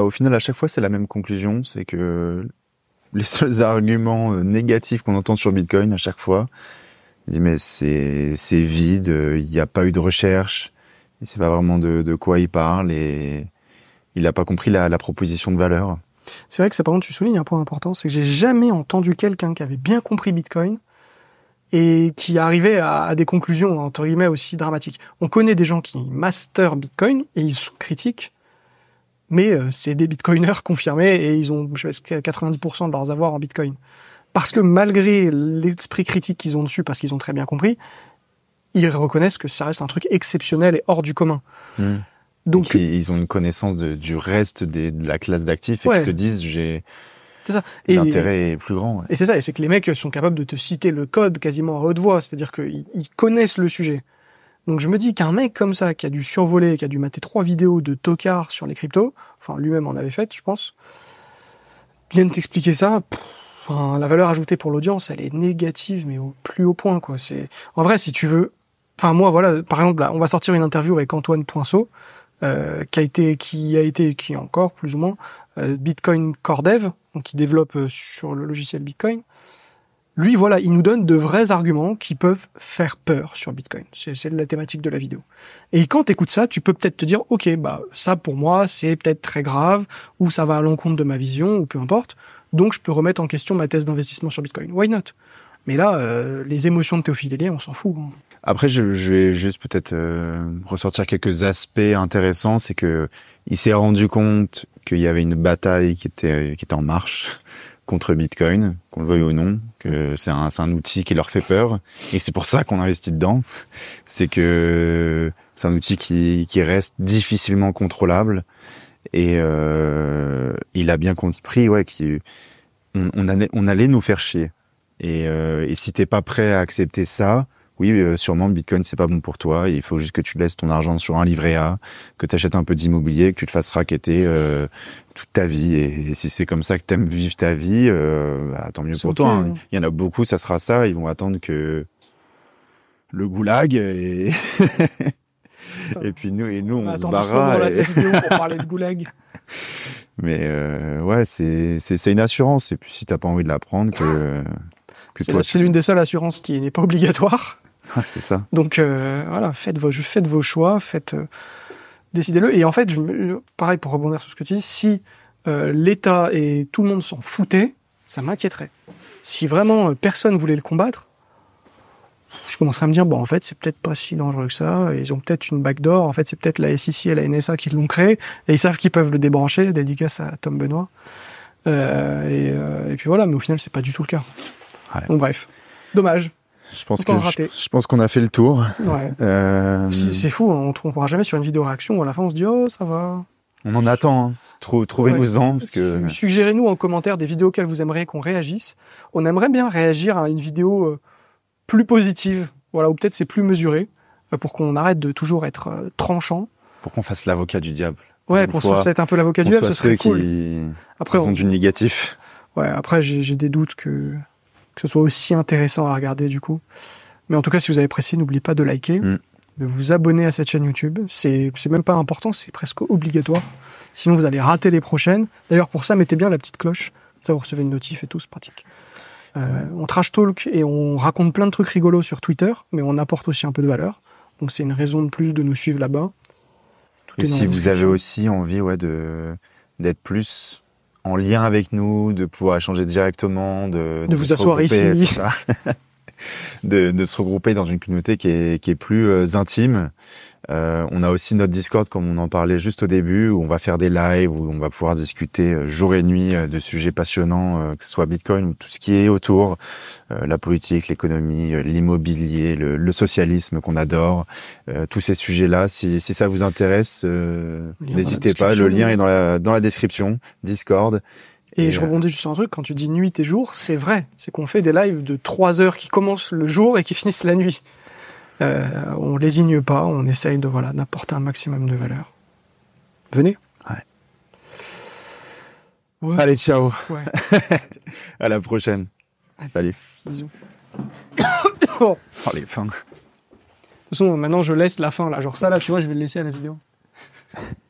au final, à chaque fois, c'est la même conclusion, c'est que les seuls arguments euh, négatifs qu'on entend sur Bitcoin à chaque fois, mais c'est vide, il n'y a pas eu de recherche, il sait pas vraiment de, quoi il parle et il n'a pas compris la, proposition de valeur. C'est vrai que ça, par contre, tu soulignes un point important, c'est que j'ai jamais entendu quelqu'un qui avait bien compris Bitcoin et qui arrivait à, des conclusions entre guillemets aussi dramatiques. On connaît des gens qui master Bitcoin et ils sont critiques, mais euh, c'est des Bitcoiners confirmés et ils ont je 90% de leurs avoirs en Bitcoin. Parce que malgré l'esprit critique qu'ils ont dessus, parce qu'ils ont très bien compris, ils reconnaissent que ça reste un truc exceptionnel et hors du commun. Hmm. Donc ils ont une connaissance du reste de la classe d'actifs et se disent j'ai L'intérêt est plus grand. Et c'est ça, et c'est que les mecs sont capables de te citer le code quasiment à haute voix, c'est-à-dire qu'ils connaissent le sujet. Donc je me dis qu'un mec comme ça, qui a dû survoler, qui a dû mater trois vidéos de tocard sur les cryptos, enfin lui-même en avait fait, je pense, de t'expliquer ça. la valeur ajoutée pour l'audience, elle est négative, mais au plus haut point, quoi. C'est, en vrai, si tu veux enfin moi voilà, par exemple là, on va sortir une interview avec Antoine Poinceau euh, qui a été qui a été qui est encore plus ou moins euh, Bitcoin Core Dev, donc qui développe euh, sur le logiciel Bitcoin. Lui voilà, il nous donne de vrais arguments qui peuvent faire peur sur Bitcoin. C'est la thématique de la vidéo. Et quand tu écoutes ça, tu peux peut-être te dire OK, bah ça pour moi, c'est peut-être très grave ou ça va à l'encontre de ma vision ou peu importe. Donc je peux remettre en question ma thèse d'investissement sur Bitcoin. Why not mais là, euh, les émotions de Théophile Hélier, on s'en fout. Hein. Après, je, vais juste peut-être euh, ressortir quelques aspects intéressants. C'est que il s'est rendu compte qu'il y avait une bataille qui était qui était en marche contre Bitcoin, qu'on le veuille ou non, que c'est un, un outil qui leur fait peur, et c'est pour ça qu'on investit dedans. C'est que c'est un outil qui, qui reste difficilement contrôlable, et euh, il a bien compris, ouais, qu'on on, on allait nous faire chier et, euh, et si t'es pas prêt à accepter ça, oui, euh, sûrement le Bitcoin c'est pas bon pour toi. Il faut juste que tu laisses ton argent sur un livret A, que tu achètes un peu d'immobilier, que tu te fasses raqueter euh, toute ta vie. Et, si c'est comme ça que t'aimes vivre ta vie, euh, bah, tant mieux pour toi. Hein. Hein. Il y en a beaucoup, ça sera ça. Ils vont attendre que le goulag et et puis nous et nous on, se barra. pour parler de goulag. Mais ouais, c'est une assurance. Et puis si t'as pas envie de la prendre, que c'est l'une des seules assurances qui n'est pas obligatoire. Ah, c'est ça. Donc euh, voilà, faites vos, vos choix, faites, euh, décidez-le. Et en fait, je, euh, pareil pour rebondir sur ce que tu dis, si euh, l'État et tout le monde s'en foutaient, ça m'inquiéterait. Si vraiment euh, personne voulait le combattre, je commencerais à me dire, bon, en fait, c'est peut-être pas si dangereux que ça. Ils ont peut-être une backdoor. En fait, c'est peut-être la SIC et la NSA qui l'ont créé. Et ils savent qu'ils peuvent le débrancher. Dédicace à Tom Benoît. Et, et puis voilà, mais au final, c'est pas du tout le cas. Ouais. bref, dommage. Je pense qu'on je, pense qu'on a fait le tour. Ouais. Euh, c'est fou, on ne pourra jamais sur une vidéo réaction où à la fin on se dit oh ça va. On en attend. Hein. Trouvez-nous-en. Suggérez-nous en commentaire des vidéos auxquelles vous aimeriez qu'on réagisse. On aimerait bien réagir à une vidéo euh, plus positive, voilà, ou peut-être c'est plus mesuré, euh, pour qu'on arrête de toujours être tranchant. Pour qu'on fasse l'avocat du diable. Ouais, qu'on soit peut-être un peu l'avocat du diable, ce serait cool. Qui... Après, ils sont du négatif. Ouais, après j'ai des doutes que que ce soit aussi intéressant à regarder du coup. Mais en tout cas, si vous avez apprécié, n'oubliez pas de liker, mm. de vous abonner à cette chaîne YouTube. C'est même pas important, c'est presque obligatoire. Sinon, vous allez rater les prochaines. D'ailleurs, pour ça, mettez bien la petite cloche. Ça, vous recevez une notif et tout, c'est pratique. Euh, on trash talk et on raconte plein de trucs rigolos sur Twitter, mais on apporte aussi un peu de valeur. Donc, c'est une raison de plus de nous suivre là-bas. Et si vous avez aussi envie ouais, d'être plus en lien avec nous, de pouvoir échanger directement, de, de, vous asseoir ici, de, se regrouper dans une communauté qui est, plus euh, intime, euh, on a aussi notre Discord, comme on en parlait juste au début, où on va faire des lives, où on va pouvoir discuter euh, jour et nuit euh, de sujets passionnants, que ce soit Bitcoin ou tout ce qui est autour, la politique, l'économie, l'immobilier, le, socialisme qu'on adore, tous ces sujets-là. Si, ça vous intéresse, n'hésitez pas, le lien est dans la, description, Discord. Et, je rebondis juste sur un truc, quand tu dis nuit et jour, c'est vrai, c'est qu'on fait des lives de trois heures qui commencent le jour et qui finissent la nuit. Euh, on on lésigne pas, on essaye de voilà d'apporter un maximum de valeur. Venez. Allez, ciao. à la prochaine. Allez. Salut. Bisous. oh. oh de toute façon, maintenant je laisse la fin là, genre ça là, tu vois, je vais le laisser à la vidéo.